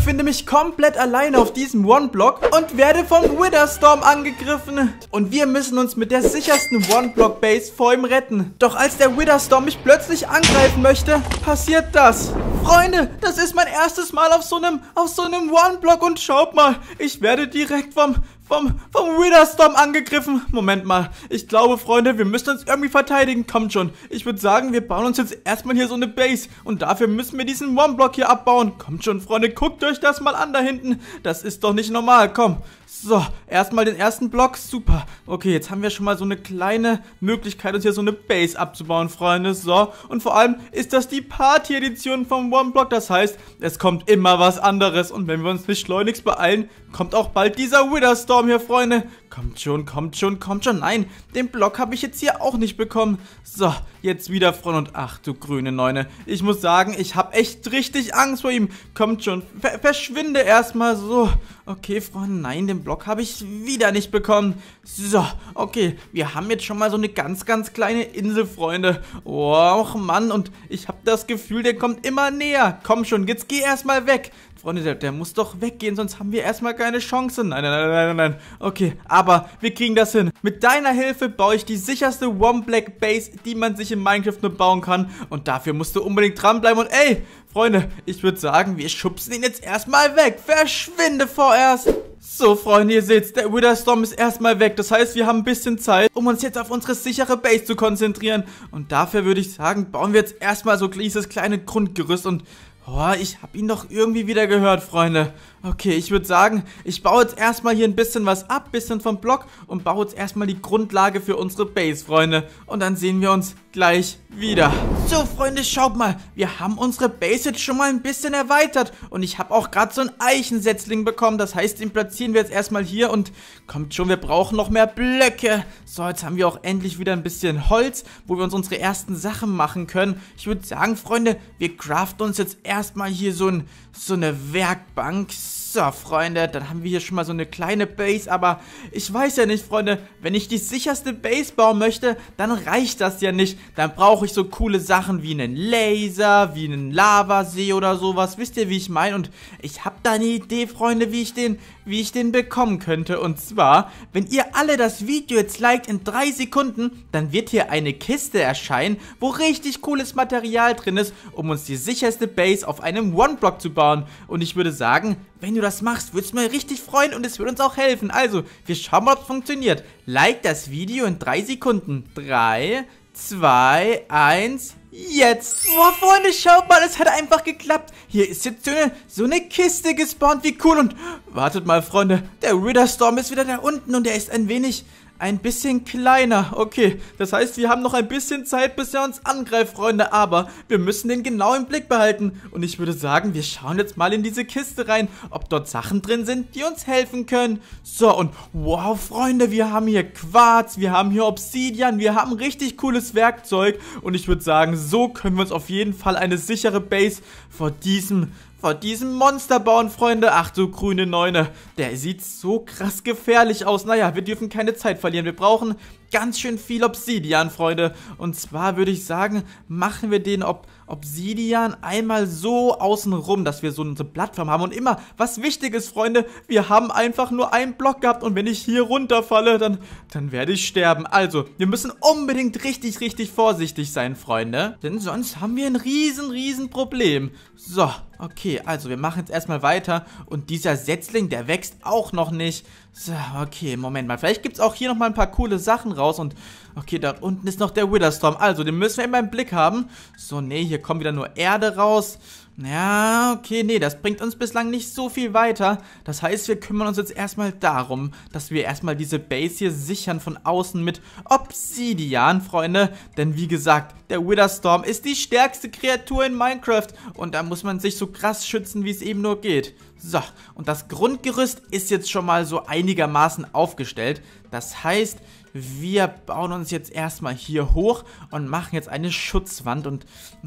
befinde mich komplett alleine auf diesem One-Block und werde vom Witherstorm angegriffen. Und wir müssen uns mit der sichersten One-Block-Base vor ihm retten. Doch als der Witherstorm mich plötzlich angreifen möchte, passiert das. Freunde, das ist mein erstes Mal auf so einem, auf so einem One-Block und schaut mal, ich werde direkt vom, vom, vom reader angegriffen. Moment mal, ich glaube, Freunde, wir müssen uns irgendwie verteidigen. Kommt schon, ich würde sagen, wir bauen uns jetzt erstmal hier so eine Base und dafür müssen wir diesen One-Block hier abbauen. Kommt schon, Freunde, guckt euch das mal an da hinten. Das ist doch nicht normal, komm. So, erstmal den ersten Block, super. Okay, jetzt haben wir schon mal so eine kleine Möglichkeit, uns hier so eine Base abzubauen, Freunde. So, und vor allem ist das die Party-Edition vom One Block. Das heißt, es kommt immer was anderes. Und wenn wir uns nicht schleunigst beeilen, kommt auch bald dieser Witherstorm hier, Freunde. Kommt schon, kommt schon, kommt schon. Nein, den Block habe ich jetzt hier auch nicht bekommen. So, jetzt wieder Front und ach du grüne Neune. Ich muss sagen, ich habe echt richtig Angst vor ihm. Kommt schon, ver verschwinde erstmal so. Okay, Freunde, nein, den Block habe ich wieder nicht bekommen. So, okay, wir haben jetzt schon mal so eine ganz, ganz kleine Insel, Freunde. Och, Mann, und ich habe das Gefühl, der kommt immer näher. Komm schon, jetzt geh erstmal weg. Freunde, der, der muss doch weggehen, sonst haben wir erstmal keine Chance. Nein, nein, nein, nein, nein. Okay, aber wir kriegen das hin. Mit deiner Hilfe baue ich die sicherste One-Black Base, die man sich in Minecraft nur bauen kann. Und dafür musst du unbedingt dranbleiben. Und ey, Freunde, ich würde sagen, wir schubsen ihn jetzt erstmal weg. Verschwinde vorerst. So, Freunde, ihr seht's, der Witherstorm ist erstmal weg. Das heißt, wir haben ein bisschen Zeit, um uns jetzt auf unsere sichere Base zu konzentrieren. Und dafür würde ich sagen, bauen wir jetzt erstmal so dieses kleine Grundgerüst und Oh, ich hab ihn doch irgendwie wieder gehört, Freunde. Okay, ich würde sagen, ich baue jetzt erstmal hier ein bisschen was ab, bisschen vom Block und baue jetzt erstmal die Grundlage für unsere Base, Freunde. Und dann sehen wir uns gleich wieder. So, Freunde, schaut mal, wir haben unsere Base jetzt schon mal ein bisschen erweitert und ich habe auch gerade so einen Eichensetzling bekommen. Das heißt, den platzieren wir jetzt erstmal hier und kommt schon, wir brauchen noch mehr Blöcke. So, jetzt haben wir auch endlich wieder ein bisschen Holz, wo wir uns unsere ersten Sachen machen können. Ich würde sagen, Freunde, wir craften uns jetzt erstmal hier so, ein, so eine Werkbank. So, Freunde, dann haben wir hier schon mal so eine kleine Base, aber ich weiß ja nicht, Freunde, wenn ich die sicherste Base bauen möchte, dann reicht das ja nicht. Dann brauche ich so coole Sachen wie einen Laser, wie einen Lavasee oder sowas. Wisst ihr, wie ich meine? Und ich habe da eine Idee, Freunde, wie ich den wie ich den bekommen könnte. Und zwar, wenn ihr alle das Video jetzt liked in drei Sekunden, dann wird hier eine Kiste erscheinen, wo richtig cooles Material drin ist, um uns die sicherste Base auf einem One-Block zu bauen. Und ich würde sagen, wenn du das machst, würdest du mir richtig freuen und es würde uns auch helfen. Also, wir schauen mal, ob es funktioniert. Like das Video in drei Sekunden. 3, 2, 1, Jetzt. Boah, Freunde, schaut mal, es hat einfach geklappt. Hier ist jetzt so eine, so eine Kiste gespawnt, wie cool. Und wartet mal, Freunde, der Ritter ist wieder da unten und er ist ein wenig ein bisschen kleiner. Okay, das heißt, wir haben noch ein bisschen Zeit, bis er uns angreift, Freunde. Aber wir müssen den genau im Blick behalten. Und ich würde sagen, wir schauen jetzt mal in diese Kiste rein, ob dort Sachen drin sind, die uns helfen können. So, und wow, Freunde, wir haben hier Quarz, wir haben hier Obsidian, wir haben richtig cooles Werkzeug. Und ich würde sagen, so können wir uns auf jeden Fall eine sichere Base vor diesem vor diesem Monster bauen, Freunde. Ach du grüne Neune. Der sieht so krass gefährlich aus. Naja, wir dürfen keine Zeit verlieren. Wir brauchen ganz schön viel Obsidian, Freunde. Und zwar würde ich sagen, machen wir den Ob Obsidian einmal so außenrum, dass wir so eine Plattform haben. Und immer, was wichtig ist, Freunde, wir haben einfach nur einen Block gehabt. Und wenn ich hier runterfalle, dann, dann werde ich sterben. Also, wir müssen unbedingt richtig, richtig vorsichtig sein, Freunde. Denn sonst haben wir ein riesen, riesen Problem. So, okay, also wir machen jetzt erstmal weiter. Und dieser Setzling, der wächst auch noch nicht. So, okay, Moment mal. Vielleicht gibt es auch hier nochmal ein paar coole Sachen raus. Und, okay, da unten ist noch der Witherstorm. Also, den müssen wir immer im Blick haben. So, nee, hier kommen wieder nur Erde raus. Ja, okay, nee, das bringt uns bislang nicht so viel weiter. Das heißt, wir kümmern uns jetzt erstmal darum, dass wir erstmal diese Base hier sichern von außen mit Obsidian, Freunde. Denn wie gesagt, der Witherstorm ist die stärkste Kreatur in Minecraft und da muss man sich so krass schützen, wie es eben nur geht. So, und das Grundgerüst ist jetzt schon mal so einigermaßen aufgestellt. Das heißt, wir bauen uns jetzt erstmal hier hoch und machen jetzt eine Schutzwand. Und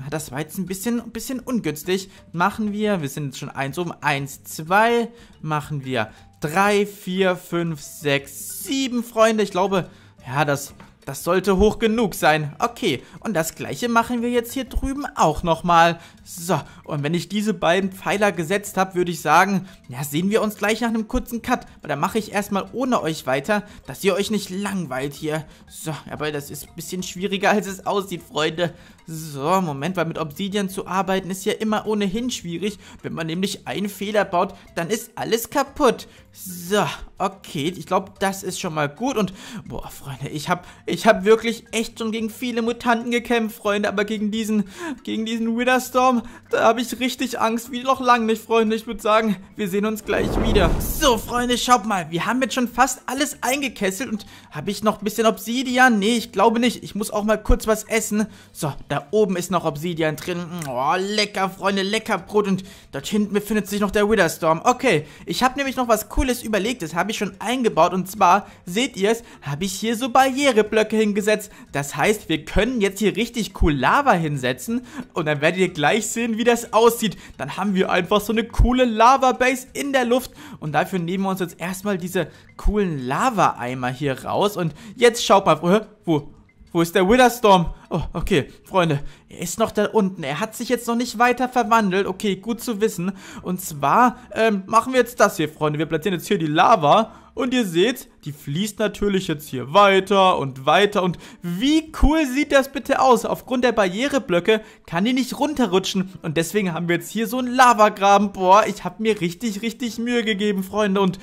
das war jetzt ein bisschen, ein bisschen ungünstig. Machen wir, wir sind jetzt schon eins oben, eins, zwei, machen wir drei, vier, fünf, sechs, sieben Freunde. Ich glaube, ja, das das sollte hoch genug sein. Okay, und das gleiche machen wir jetzt hier drüben auch nochmal. So, und wenn ich diese beiden Pfeiler gesetzt habe, würde ich sagen, ja, sehen wir uns gleich nach einem kurzen Cut. Aber dann mache ich erstmal ohne euch weiter, dass ihr euch nicht langweilt hier. So, aber das ist ein bisschen schwieriger, als es aussieht, Freunde. So, Moment, weil mit Obsidian zu arbeiten ist ja immer ohnehin schwierig. Wenn man nämlich einen Fehler baut, dann ist alles kaputt. So, okay, ich glaube, das ist schon mal gut. Und, boah, Freunde, ich habe ich hab wirklich echt schon gegen viele Mutanten gekämpft, Freunde. Aber gegen diesen, gegen diesen Witherstorm, da habe ich richtig Angst. Wie noch lange nicht, Freunde. Ich würde sagen, wir sehen uns gleich wieder. So, Freunde, schaut mal. Wir haben jetzt schon fast alles eingekesselt. Und habe ich noch ein bisschen Obsidian? Nee, ich glaube nicht. Ich muss auch mal kurz was essen. So, dann da oben ist noch Obsidian drin. Oh, lecker, Freunde, lecker Brot. Und dort hinten befindet sich noch der Witherstorm. Okay, ich habe nämlich noch was Cooles überlegt. Das habe ich schon eingebaut. Und zwar, seht ihr es, habe ich hier so Barriereblöcke hingesetzt. Das heißt, wir können jetzt hier richtig cool Lava hinsetzen. Und dann werdet ihr gleich sehen, wie das aussieht. Dann haben wir einfach so eine coole Lava-Base in der Luft. Und dafür nehmen wir uns jetzt erstmal diese coolen Lava-Eimer hier raus. Und jetzt schaut mal, wo... Wo ist der Witherstorm? Oh, okay, Freunde, er ist noch da unten. Er hat sich jetzt noch nicht weiter verwandelt. Okay, gut zu wissen. Und zwar ähm, machen wir jetzt das hier, Freunde. Wir platzieren jetzt hier die Lava. Und ihr seht, die fließt natürlich jetzt hier weiter und weiter. Und wie cool sieht das bitte aus? Aufgrund der Barriereblöcke kann die nicht runterrutschen. Und deswegen haben wir jetzt hier so einen Lavagraben. Boah, ich habe mir richtig, richtig Mühe gegeben, Freunde. Und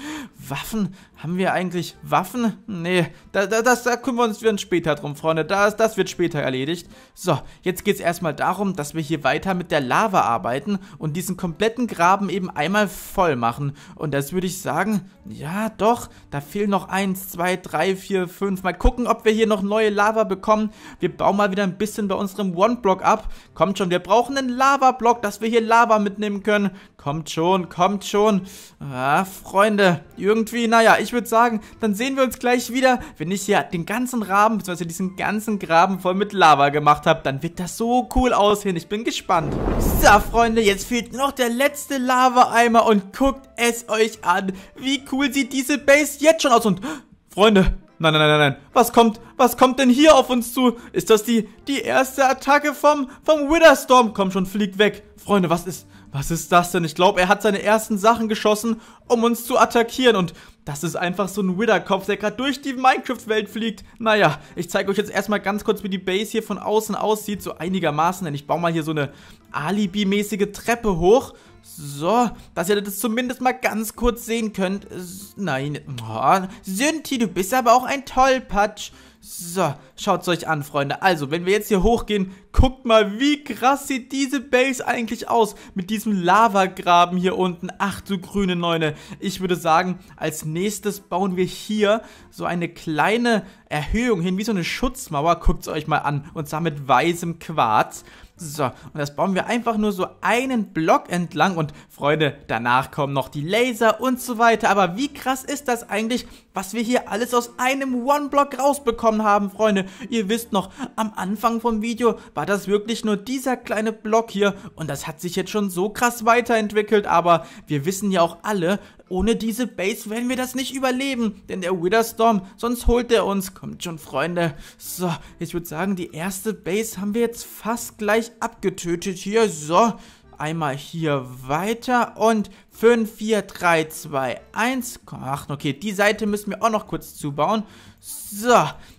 Waffen? Haben wir eigentlich Waffen? Nee, da, da, das, da kümmern wir uns wir später drum, Freunde. Das, das wird später erledigt. So, jetzt geht es erstmal darum, dass wir hier weiter mit der Lava arbeiten und diesen kompletten Graben eben einmal voll machen. Und das würde ich sagen, ja doch, da fehlen noch 1, 2, 3, 4, 5. Mal gucken, ob wir hier noch neue Lava bekommen. Wir bauen mal wieder ein bisschen bei unserem One-Block ab. Kommt schon, wir brauchen einen Lava-Block, dass wir hier Lava mitnehmen können. Kommt schon, kommt schon. Ah, Freunde, irgendwie irgendwie, naja, ich würde sagen, dann sehen wir uns gleich wieder. Wenn ich hier den ganzen Raben, beziehungsweise diesen ganzen Graben voll mit Lava gemacht habe, dann wird das so cool aussehen. Ich bin gespannt. So, Freunde, jetzt fehlt noch der letzte Lava-Eimer und guckt es euch an. Wie cool sieht diese Base jetzt schon aus und... Freunde, Nein, nein, nein, nein. Was kommt, was kommt denn hier auf uns zu? Ist das die, die erste Attacke vom, vom Witherstorm? Komm schon, flieg weg. Freunde, was ist, was ist das denn? Ich glaube, er hat seine ersten Sachen geschossen, um uns zu attackieren. Und das ist einfach so ein Widderkopf, der gerade durch die Minecraft-Welt fliegt. Naja, ich zeige euch jetzt erstmal ganz kurz, wie die Base hier von außen aussieht. So einigermaßen, denn ich baue mal hier so eine Alibi-mäßige Treppe hoch. So, dass ihr das zumindest mal ganz kurz sehen könnt. Nein. Oh, Synthi, du bist aber auch ein Tollpatsch. So, schaut's euch an, Freunde. Also, wenn wir jetzt hier hochgehen, guckt mal, wie krass sieht diese Base eigentlich aus mit diesem Lavagraben hier unten. Ach du grüne Neune. Ich würde sagen, als nächstes bauen wir hier so eine kleine Erhöhung hin, wie so eine Schutzmauer. Guckt's euch mal an und zwar mit weißem Quarz. So, und das bauen wir einfach nur so einen Block entlang und Freunde, danach kommen noch die Laser und so weiter. Aber wie krass ist das eigentlich, was wir hier alles aus einem One-Block rausbekommen haben, Freunde? Ihr wisst noch, am Anfang vom Video war das wirklich nur dieser kleine Block hier und das hat sich jetzt schon so krass weiterentwickelt. Aber wir wissen ja auch alle, ohne diese Base werden wir das nicht überleben, denn der Witherstorm, sonst holt er uns. Kommt schon, Freunde. So, ich würde sagen, die erste Base haben wir jetzt fast gleich abgetötet hier. So, einmal hier weiter und 5, 4, 3, 2, 1. Ach, okay, die Seite müssen wir auch noch kurz zubauen. So,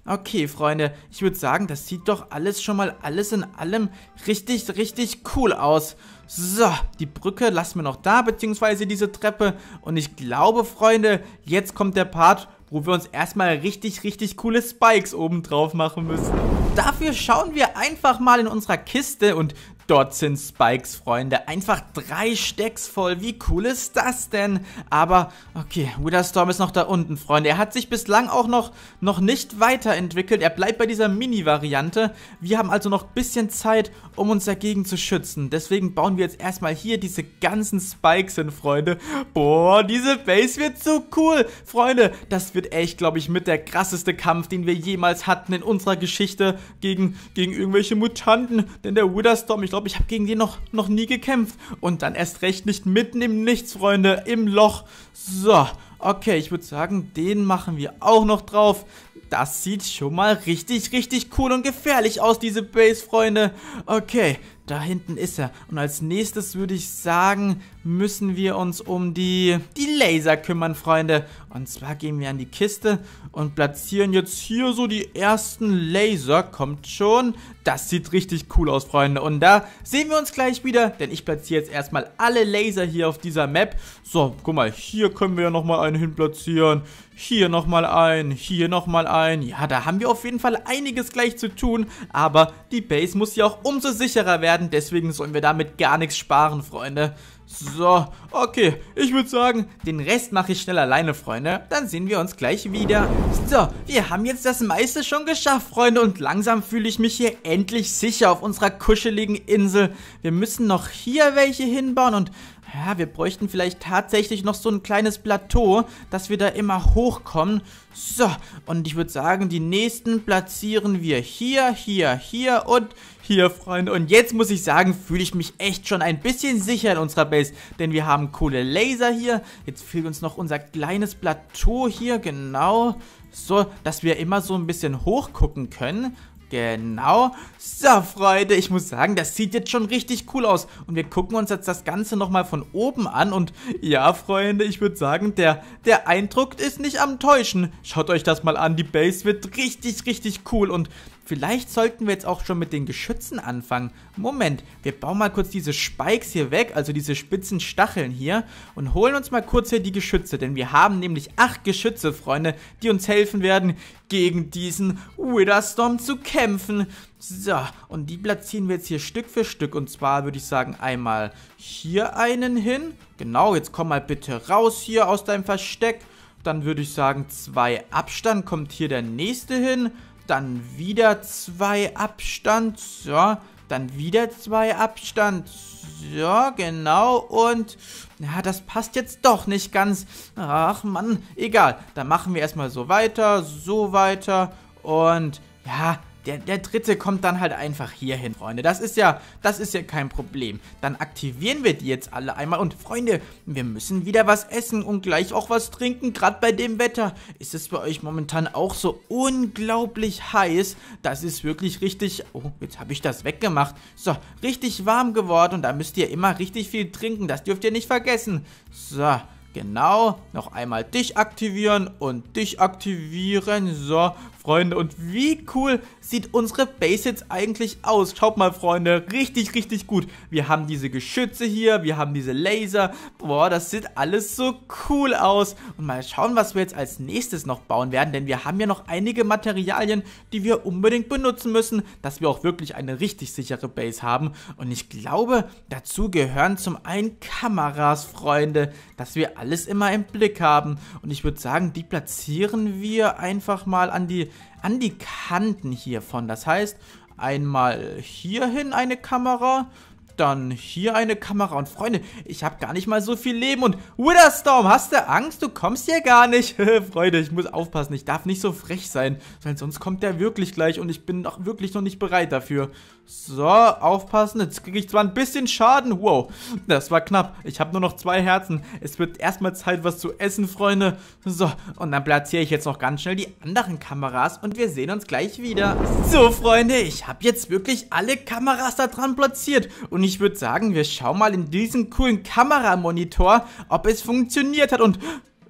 okay, Freunde, ich würde sagen, das sieht doch alles schon mal alles in allem richtig, richtig cool aus. So, die Brücke lassen wir noch da, beziehungsweise diese Treppe. Und ich glaube, Freunde, jetzt kommt der Part, wo wir uns erstmal richtig, richtig coole Spikes oben drauf machen müssen. Dafür schauen wir einfach mal in unserer Kiste und Dort sind Spikes Freunde einfach drei Stecks voll. Wie cool ist das denn? Aber, okay, Witherstorm ist noch da unten, Freunde. Er hat sich bislang auch noch, noch nicht weiterentwickelt. Er bleibt bei dieser Mini-Variante. Wir haben also noch ein bisschen Zeit, um uns dagegen zu schützen. Deswegen bauen wir jetzt erstmal hier diese ganzen Spikes hin, Freunde. Boah, diese Base wird so cool. Freunde, das wird echt, glaube ich, mit der krasseste Kampf, den wir jemals hatten in unserer Geschichte gegen, gegen irgendwelche Mutanten. Denn der Witherstorm, ich glaube, glaube, ich habe gegen den noch, noch nie gekämpft. Und dann erst recht nicht mitten im Nichts, Freunde, im Loch. So, okay, ich würde sagen, den machen wir auch noch drauf. Das sieht schon mal richtig, richtig cool und gefährlich aus, diese Base, Freunde. Okay, da hinten ist er. Und als nächstes würde ich sagen, müssen wir uns um die, die Laser kümmern, Freunde. Und zwar gehen wir an die Kiste und platzieren jetzt hier so die ersten Laser. Kommt schon. Das sieht richtig cool aus, Freunde. Und da sehen wir uns gleich wieder, denn ich platziere jetzt erstmal alle Laser hier auf dieser Map. So, guck mal, hier können wir ja nochmal einen hin platzieren hier nochmal ein, hier nochmal ein. Ja, da haben wir auf jeden Fall einiges gleich zu tun, aber die Base muss ja auch umso sicherer werden, deswegen sollen wir damit gar nichts sparen, Freunde. So, okay, ich würde sagen, den Rest mache ich schnell alleine, Freunde. Dann sehen wir uns gleich wieder. So, wir haben jetzt das meiste schon geschafft, Freunde. Und langsam fühle ich mich hier endlich sicher auf unserer kuscheligen Insel. Wir müssen noch hier welche hinbauen und ja, wir bräuchten vielleicht tatsächlich noch so ein kleines Plateau, dass wir da immer hochkommen. So, und ich würde sagen, die nächsten platzieren wir hier, hier, hier und hier, Freunde. Und jetzt muss ich sagen, fühle ich mich echt schon ein bisschen sicher in unserer Base, denn wir haben coole Laser hier. Jetzt fehlt uns noch unser kleines Plateau hier, genau. So, dass wir immer so ein bisschen hochgucken können. Genau. So, Freunde, ich muss sagen, das sieht jetzt schon richtig cool aus. Und wir gucken uns jetzt das Ganze nochmal von oben an. Und ja, Freunde, ich würde sagen, der, der Eindruck ist nicht am Täuschen. Schaut euch das mal an. Die Base wird richtig, richtig cool. Und Vielleicht sollten wir jetzt auch schon mit den Geschützen anfangen. Moment, wir bauen mal kurz diese Spikes hier weg, also diese spitzen Stacheln hier und holen uns mal kurz hier die Geschütze, denn wir haben nämlich acht Geschütze, Freunde, die uns helfen werden, gegen diesen Witherstorm zu kämpfen. So, und die platzieren wir jetzt hier Stück für Stück. Und zwar würde ich sagen, einmal hier einen hin. Genau, jetzt komm mal bitte raus hier aus deinem Versteck. Dann würde ich sagen, zwei Abstand kommt hier der nächste hin dann wieder zwei Abstand, so, dann wieder zwei Abstand, so, genau, und, ja, das passt jetzt doch nicht ganz, ach Mann, egal, dann machen wir erstmal so weiter, so weiter und, ja, der, der dritte kommt dann halt einfach hier hin, Freunde. Das ist ja, das ist ja kein Problem. Dann aktivieren wir die jetzt alle einmal. Und Freunde, wir müssen wieder was essen und gleich auch was trinken, gerade bei dem Wetter. Ist es bei euch momentan auch so unglaublich heiß? Das ist wirklich richtig... Oh, jetzt habe ich das weggemacht. So, richtig warm geworden und da müsst ihr immer richtig viel trinken. Das dürft ihr nicht vergessen. So, Genau, noch einmal dich aktivieren und dich aktivieren. So, Freunde, und wie cool sieht unsere Base jetzt eigentlich aus? Schaut mal, Freunde, richtig, richtig gut. Wir haben diese Geschütze hier, wir haben diese Laser. Boah, das sieht alles so cool aus. Und mal schauen, was wir jetzt als nächstes noch bauen werden, denn wir haben ja noch einige Materialien, die wir unbedingt benutzen müssen, dass wir auch wirklich eine richtig sichere Base haben. Und ich glaube, dazu gehören zum einen Kameras, Freunde, dass wir alles immer im Blick haben. Und ich würde sagen, die platzieren wir einfach mal an die an die Kanten hiervon. Das heißt, einmal hierhin eine Kamera, dann hier eine Kamera. Und Freunde, ich habe gar nicht mal so viel Leben. Und Witherstorm, hast du Angst? Du kommst hier gar nicht. Freunde, ich muss aufpassen. Ich darf nicht so frech sein, weil sonst kommt der wirklich gleich und ich bin auch wirklich noch nicht bereit dafür. So, aufpassen. Jetzt kriege ich zwar ein bisschen Schaden. Wow, das war knapp. Ich habe nur noch zwei Herzen. Es wird erstmal Zeit, was zu essen, Freunde. So, und dann platziere ich jetzt noch ganz schnell die anderen Kameras und wir sehen uns gleich wieder. So, Freunde, ich habe jetzt wirklich alle Kameras da dran platziert. Und ich würde sagen, wir schauen mal in diesen coolen Kameramonitor, ob es funktioniert hat. Und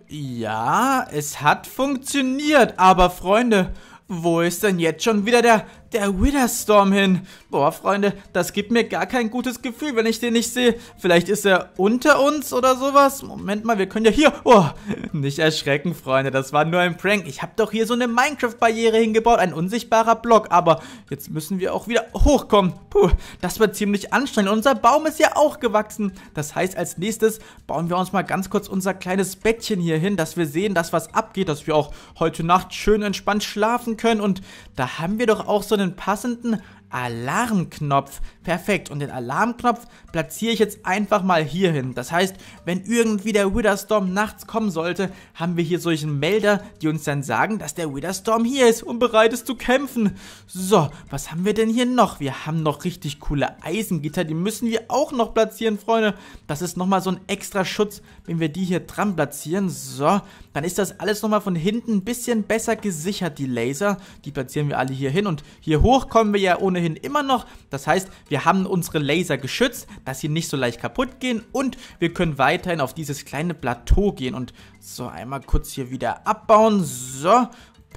ja, es hat funktioniert. Aber, Freunde, wo ist denn jetzt schon wieder der der Witherstorm hin. Boah, Freunde, das gibt mir gar kein gutes Gefühl, wenn ich den nicht sehe. Vielleicht ist er unter uns oder sowas. Moment mal, wir können ja hier... Oh, nicht erschrecken, Freunde, das war nur ein Prank. Ich habe doch hier so eine Minecraft-Barriere hingebaut, ein unsichtbarer Block. Aber jetzt müssen wir auch wieder hochkommen. Puh, das wird ziemlich anstrengend. Unser Baum ist ja auch gewachsen. Das heißt, als nächstes bauen wir uns mal ganz kurz unser kleines Bettchen hier hin, dass wir sehen, dass was abgeht, dass wir auch heute Nacht schön entspannt schlafen können. Und da haben wir doch auch so eine einen passenden Alarmknopf. Perfekt. Und den Alarmknopf platziere ich jetzt einfach mal hier hin. Das heißt, wenn irgendwie der Witherstorm nachts kommen sollte, haben wir hier solchen Melder, die uns dann sagen, dass der Witherstorm hier ist und bereit ist zu kämpfen. So, was haben wir denn hier noch? Wir haben noch richtig coole Eisengitter. Die müssen wir auch noch platzieren, Freunde. Das ist nochmal so ein extra Schutz, wenn wir die hier dran platzieren. So, dann ist das alles nochmal von hinten ein bisschen besser gesichert, die Laser. Die platzieren wir alle hier hin und hier hoch kommen wir ja ohnehin immer noch. Das heißt, wir haben unsere Laser geschützt, dass sie nicht so leicht kaputt gehen und wir können weiterhin auf dieses kleine Plateau gehen und so einmal kurz hier wieder abbauen. So,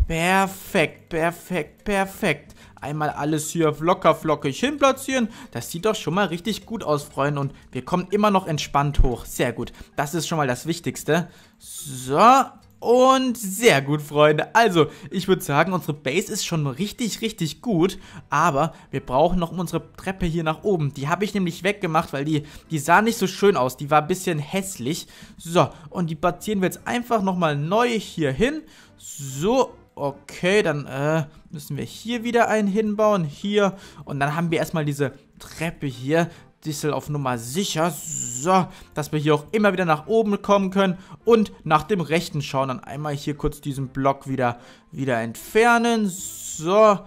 perfekt, perfekt, perfekt einmal alles hier locker flockig hinplatzieren. Das sieht doch schon mal richtig gut aus, Freunde. Und wir kommen immer noch entspannt hoch. Sehr gut. Das ist schon mal das Wichtigste. So, und sehr gut, Freunde. Also, ich würde sagen, unsere Base ist schon richtig, richtig gut. Aber wir brauchen noch unsere Treppe hier nach oben. Die habe ich nämlich weggemacht, weil die, die sah nicht so schön aus. Die war ein bisschen hässlich. So, und die platzieren wir jetzt einfach nochmal neu hier hin. So, Okay, dann äh, müssen wir hier wieder einen hinbauen. Hier. Und dann haben wir erstmal diese Treppe hier. Diesel auf Nummer sicher. So, dass wir hier auch immer wieder nach oben kommen können. Und nach dem rechten schauen. Dann einmal hier kurz diesen Block wieder, wieder entfernen. So,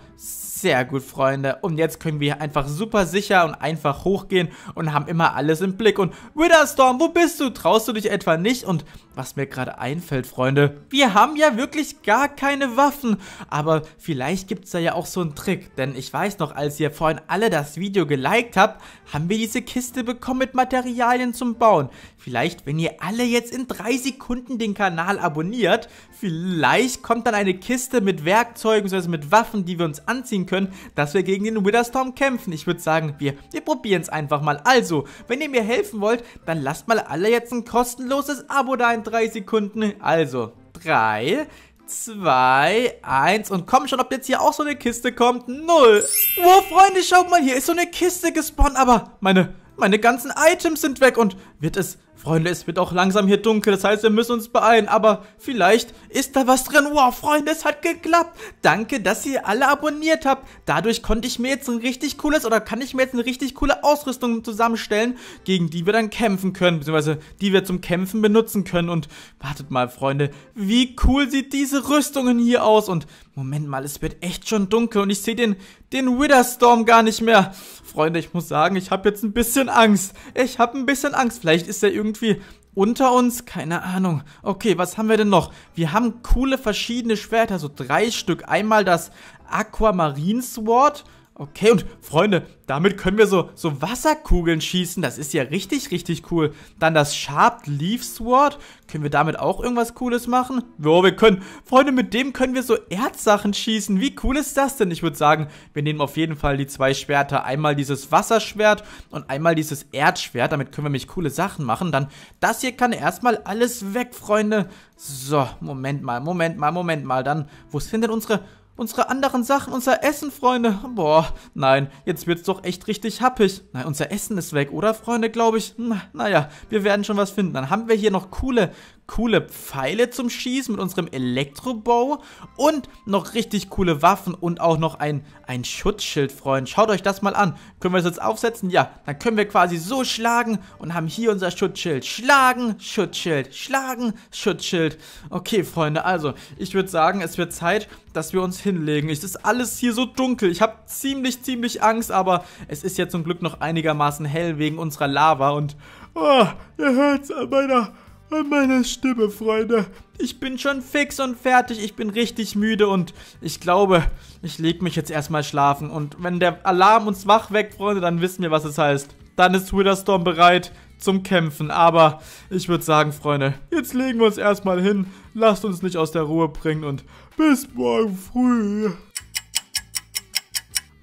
sehr gut, Freunde. Und jetzt können wir einfach super sicher und einfach hochgehen und haben immer alles im Blick. Und Witherstorm, wo bist du? Traust du dich etwa nicht? Und was mir gerade einfällt, Freunde, wir haben ja wirklich gar keine Waffen. Aber vielleicht gibt es da ja auch so einen Trick. Denn ich weiß noch, als ihr vorhin alle das Video geliked habt, haben wir diese Kiste bekommen mit Materialien zum Bauen. Vielleicht, wenn ihr alle jetzt in drei Sekunden den Kanal abonniert, vielleicht kommt dann eine Kiste mit Werkzeugen, also mit Waffen, die wir uns anziehen können, dass wir gegen den Witherstorm kämpfen. Ich würde sagen, wir, wir probieren es einfach mal. Also, wenn ihr mir helfen wollt, dann lasst mal alle jetzt ein kostenloses Abo da in drei Sekunden. Also, drei, zwei, eins und komm schon, ob jetzt hier auch so eine Kiste kommt. Null. Wow, Freunde, schaut mal, hier ist so eine Kiste gespawnt, aber meine, meine ganzen Items sind weg und wird es, Freunde, es wird auch langsam hier dunkel, das heißt, wir müssen uns beeilen, aber vielleicht ist da was drin. Wow, Freunde, es hat geklappt. Danke, dass ihr alle abonniert habt. Dadurch konnte ich mir jetzt ein richtig cooles oder kann ich mir jetzt eine richtig coole Ausrüstung zusammenstellen, gegen die wir dann kämpfen können, beziehungsweise die wir zum Kämpfen benutzen können. Und wartet mal, Freunde, wie cool sieht diese Rüstungen hier aus und Moment mal, es wird echt schon dunkel und ich sehe den, den Witherstorm gar nicht mehr. Freunde, ich muss sagen, ich habe jetzt ein bisschen Angst. Ich habe ein bisschen Angst. Vielleicht ist er irgendwie unter uns? Keine Ahnung. Okay, was haben wir denn noch? Wir haben coole verschiedene Schwerter, so drei Stück. Einmal das Aquamarine Sword Okay, und Freunde, damit können wir so, so Wasserkugeln schießen. Das ist ja richtig, richtig cool. Dann das Sharp Leaf Sword. Können wir damit auch irgendwas Cooles machen? Jo, wir können. Freunde, mit dem können wir so Erdsachen schießen. Wie cool ist das denn? Ich würde sagen, wir nehmen auf jeden Fall die zwei Schwerter. Einmal dieses Wasserschwert und einmal dieses Erdschwert. Damit können wir nämlich coole Sachen machen. Dann, das hier kann erstmal alles weg, Freunde. So, Moment mal, Moment mal, Moment mal. Dann, wo sind denn unsere unsere anderen Sachen, unser Essen, Freunde. Boah, nein, jetzt wird's doch echt richtig happig. Nein, unser Essen ist weg, oder, Freunde, glaube ich? Hm, naja, wir werden schon was finden. Dann haben wir hier noch coole, coole Pfeile zum Schießen mit unserem Elektrobow und noch richtig coole Waffen und auch noch ein, ein Schutzschild, Freunde. Schaut euch das mal an. Können wir das jetzt aufsetzen? Ja, dann können wir quasi so schlagen und haben hier unser Schutzschild. Schlagen, Schutzschild, schlagen, Schutzschild. Okay, Freunde, also ich würde sagen, es wird Zeit, dass wir uns hinlegen. Es ist alles hier so dunkel. Ich habe ziemlich, ziemlich Angst, aber es ist ja zum Glück noch einigermaßen hell wegen unserer Lava und... Oh, ihr hört's an meiner an meiner Stimme, Freunde. Ich bin schon fix und fertig. Ich bin richtig müde und ich glaube, ich leg mich jetzt erstmal schlafen. Und wenn der Alarm uns wach weckt, Freunde, dann wissen wir, was es heißt. Dann ist Witherstorm bereit zum Kämpfen. Aber ich würde sagen, Freunde, jetzt legen wir uns erstmal hin. Lasst uns nicht aus der Ruhe bringen und bis morgen früh.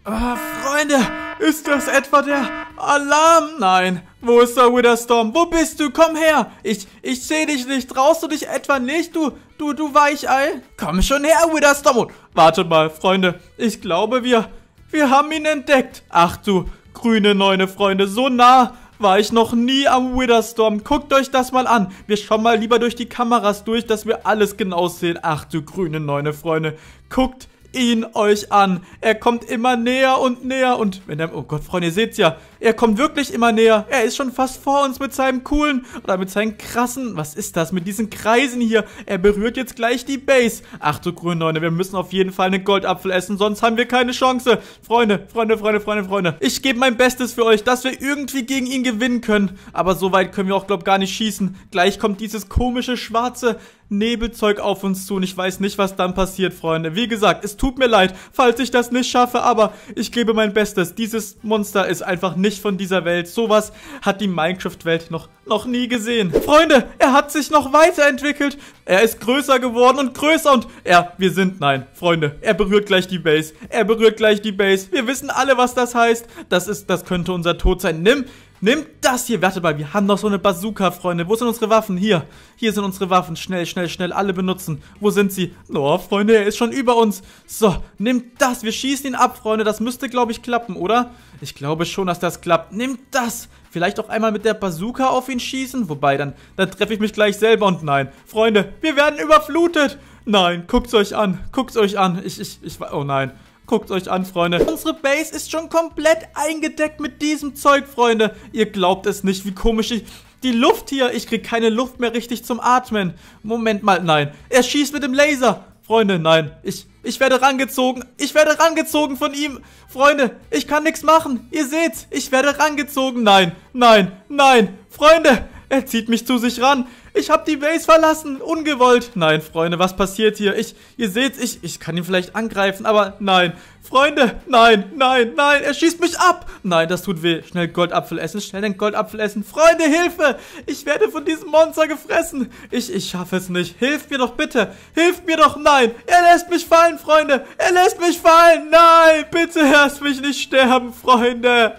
Ah, Freunde, ist das etwa der Alarm? Nein. Wo ist der Witherstorm? Wo bist du? Komm her. Ich, ich sehe dich nicht. Traust du dich etwa nicht, du, du, du Weichei? Komm schon her, Witherstorm. Und wartet mal, Freunde. Ich glaube, wir, wir haben ihn entdeckt. Ach du, grüne Neune, Freunde. So nah war ich noch nie am Witherstorm. Guckt euch das mal an. Wir schauen mal lieber durch die Kameras durch, dass wir alles genau sehen. Ach du grüne Neune, Freunde. Guckt ihn euch an. Er kommt immer näher und näher und wenn er, oh Gott, Freunde, ihr seht's ja, er kommt wirklich immer näher. Er ist schon fast vor uns mit seinem coolen oder mit seinen krassen, was ist das, mit diesen Kreisen hier. Er berührt jetzt gleich die Base. Ach du Grünneune, wir müssen auf jeden Fall einen Goldapfel essen, sonst haben wir keine Chance. Freunde, Freunde, Freunde, Freunde, Freunde, ich gebe mein Bestes für euch, dass wir irgendwie gegen ihn gewinnen können. Aber so weit können wir auch, glaub, gar nicht schießen. Gleich kommt dieses komische schwarze Nebelzeug auf uns zu und ich weiß nicht, was dann passiert, Freunde. Wie gesagt, es tut mir leid, falls ich das nicht schaffe, aber ich gebe mein Bestes. Dieses Monster ist einfach nicht von dieser Welt. Sowas hat die Minecraft-Welt noch, noch nie gesehen. Freunde, er hat sich noch weiterentwickelt. Er ist größer geworden und größer und Ja, wir sind, nein, Freunde, er berührt gleich die Base. Er berührt gleich die Base. Wir wissen alle, was das heißt. Das ist, das könnte unser Tod sein. Nimm Nimmt das hier. Warte mal, wir haben noch so eine Bazooka, Freunde. Wo sind unsere Waffen? Hier. Hier sind unsere Waffen. Schnell, schnell, schnell. Alle benutzen. Wo sind sie? Oh, Freunde, er ist schon über uns. So, nimmt das. Wir schießen ihn ab, Freunde. Das müsste, glaube ich, klappen, oder? Ich glaube schon, dass das klappt. Nimmt das. Vielleicht auch einmal mit der Bazooka auf ihn schießen. Wobei, dann, dann treffe ich mich gleich selber. Und nein, Freunde, wir werden überflutet. Nein, guckt's euch an. Guckt's euch an. Ich, ich, ich, oh nein. Guckt euch an, Freunde. Unsere Base ist schon komplett eingedeckt mit diesem Zeug, Freunde. Ihr glaubt es nicht, wie komisch ich... Die Luft hier, ich krieg keine Luft mehr richtig zum Atmen. Moment mal, nein. Er schießt mit dem Laser. Freunde, nein. Ich, ich werde rangezogen. Ich werde rangezogen von ihm. Freunde, ich kann nichts machen. Ihr seht's, ich werde rangezogen. Nein, nein, nein. Freunde, er zieht mich zu sich ran. Ich habe die Base verlassen, ungewollt. Nein, Freunde, was passiert hier? Ich, ihr seht, ich, ich kann ihn vielleicht angreifen, aber nein. Freunde, nein, nein, nein, er schießt mich ab. Nein, das tut weh. Schnell Goldapfel essen, schnell den Goldapfel essen. Freunde, Hilfe! Ich werde von diesem Monster gefressen. Ich, ich schaffe es nicht. Hilf mir doch bitte. Hilf mir doch, nein. Er lässt mich fallen, Freunde. Er lässt mich fallen. Nein, bitte lass mich nicht sterben, Freunde.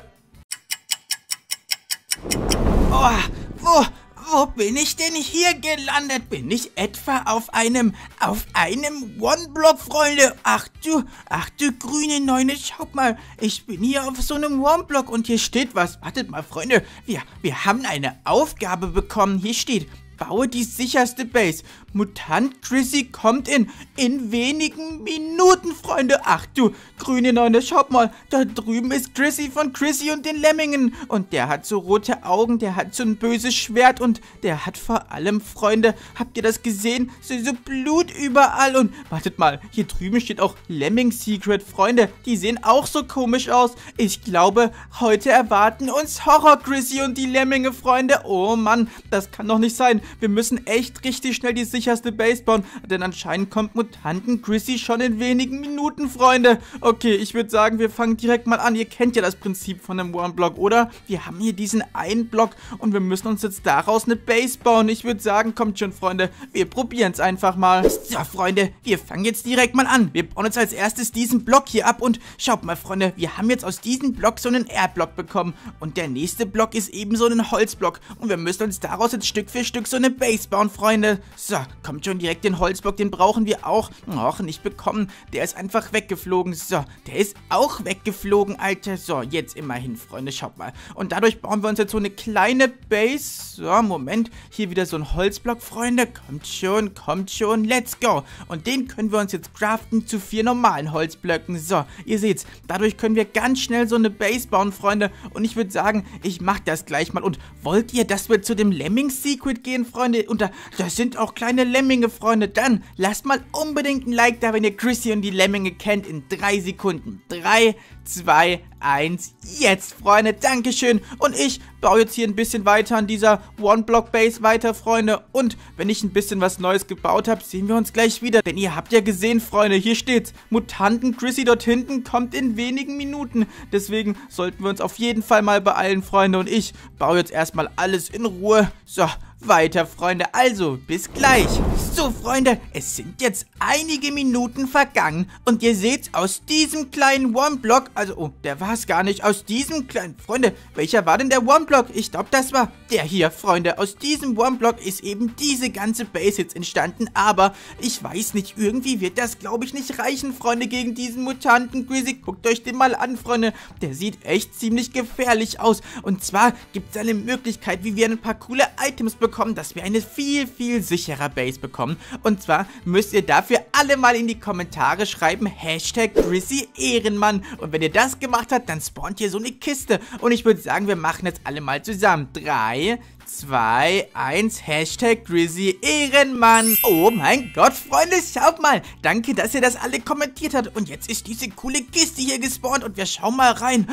Oh, wo bin ich denn hier gelandet? Bin ich etwa auf einem, auf einem One-Block, Freunde? Ach du, ach du grüne Neune, schaut mal. Ich bin hier auf so einem One-Block und hier steht was. Wartet mal, Freunde. Wir, wir haben eine Aufgabe bekommen. Hier steht, baue die sicherste Base. Mutant Chrissy kommt in, in wenigen Minuten, Freunde. Ach du, grüne Neune, schaut mal, da drüben ist Chrissy von Chrissy und den Lemmingen. Und der hat so rote Augen, der hat so ein böses Schwert und der hat vor allem, Freunde, habt ihr das gesehen? So, so Blut überall und, wartet mal, hier drüben steht auch Lemming Secret, Freunde. Die sehen auch so komisch aus. Ich glaube, heute erwarten uns Horror Chrissy und die Lemminge, Freunde. Oh Mann, das kann doch nicht sein. Wir müssen echt richtig schnell die Sicherheit sicherste bauen, denn anscheinend kommt Mutanten Chrissy schon in wenigen Minuten, Freunde. Okay, ich würde sagen, wir fangen direkt mal an. Ihr kennt ja das Prinzip von einem One-Block, oder? Wir haben hier diesen einen Block und wir müssen uns jetzt daraus eine Base bauen. Ich würde sagen, kommt schon, Freunde, wir probieren es einfach mal. So, Freunde, wir fangen jetzt direkt mal an. Wir bauen jetzt als erstes diesen Block hier ab und schaut mal, Freunde, wir haben jetzt aus diesem Block so einen R-Block bekommen und der nächste Block ist eben so ein Holzblock und wir müssen uns daraus jetzt Stück für Stück so eine Base bauen, Freunde. So, Kommt schon direkt den Holzblock, den brauchen wir auch. Och, nicht bekommen. Der ist einfach weggeflogen. So, der ist auch weggeflogen, Alter. So, jetzt immerhin, Freunde, schaut mal. Und dadurch bauen wir uns jetzt so eine kleine Base. So, Moment. Hier wieder so ein Holzblock, Freunde. Kommt schon, kommt schon. Let's go. Und den können wir uns jetzt craften zu vier normalen Holzblöcken. So, ihr seht's. Dadurch können wir ganz schnell so eine Base bauen, Freunde. Und ich würde sagen, ich mach das gleich mal. Und wollt ihr, dass wir zu dem Lemming secret gehen, Freunde? Und da, da sind auch kleine meine Lemminge, Freunde, dann lasst mal unbedingt ein Like da, wenn ihr Chrissy und die Lemminge kennt, in drei Sekunden. 3, 2, 1, jetzt, Freunde, Dankeschön. Und ich baue jetzt hier ein bisschen weiter an dieser One-Block-Base weiter, Freunde. Und wenn ich ein bisschen was Neues gebaut habe, sehen wir uns gleich wieder. Denn ihr habt ja gesehen, Freunde, hier steht's. Mutanten Chrissy dort hinten kommt in wenigen Minuten. Deswegen sollten wir uns auf jeden Fall mal beeilen, Freunde. Und ich baue jetzt erstmal alles in Ruhe. So, weiter, Freunde. Also, bis gleich. So, Freunde, es sind jetzt einige Minuten vergangen und ihr seht, aus diesem kleinen One-Block, also, oh, der war es gar nicht, aus diesem kleinen, Freunde, welcher war denn der One-Block? Ich glaube, das war der hier, Freunde. Aus diesem One-Block ist eben diese ganze Base jetzt entstanden, aber ich weiß nicht, irgendwie wird das, glaube ich, nicht reichen, Freunde, gegen diesen Mutanten Grizzly. Guckt euch den mal an, Freunde. Der sieht echt ziemlich gefährlich aus und zwar gibt es eine Möglichkeit, wie wir ein paar coole Items bekommen bekommen, dass wir eine viel, viel sicherer Base bekommen. Und zwar müsst ihr dafür alle mal in die Kommentare schreiben, Hashtag Chrissy Ehrenmann. Und wenn ihr das gemacht habt, dann spawnt hier so eine Kiste. Und ich würde sagen, wir machen jetzt alle mal zusammen. 3, 2, 1, Hashtag Grizzly Ehrenmann. Oh mein Gott, Freunde, schaut mal. Danke, dass ihr das alle kommentiert habt. Und jetzt ist diese coole Kiste hier gespawnt und wir schauen mal rein.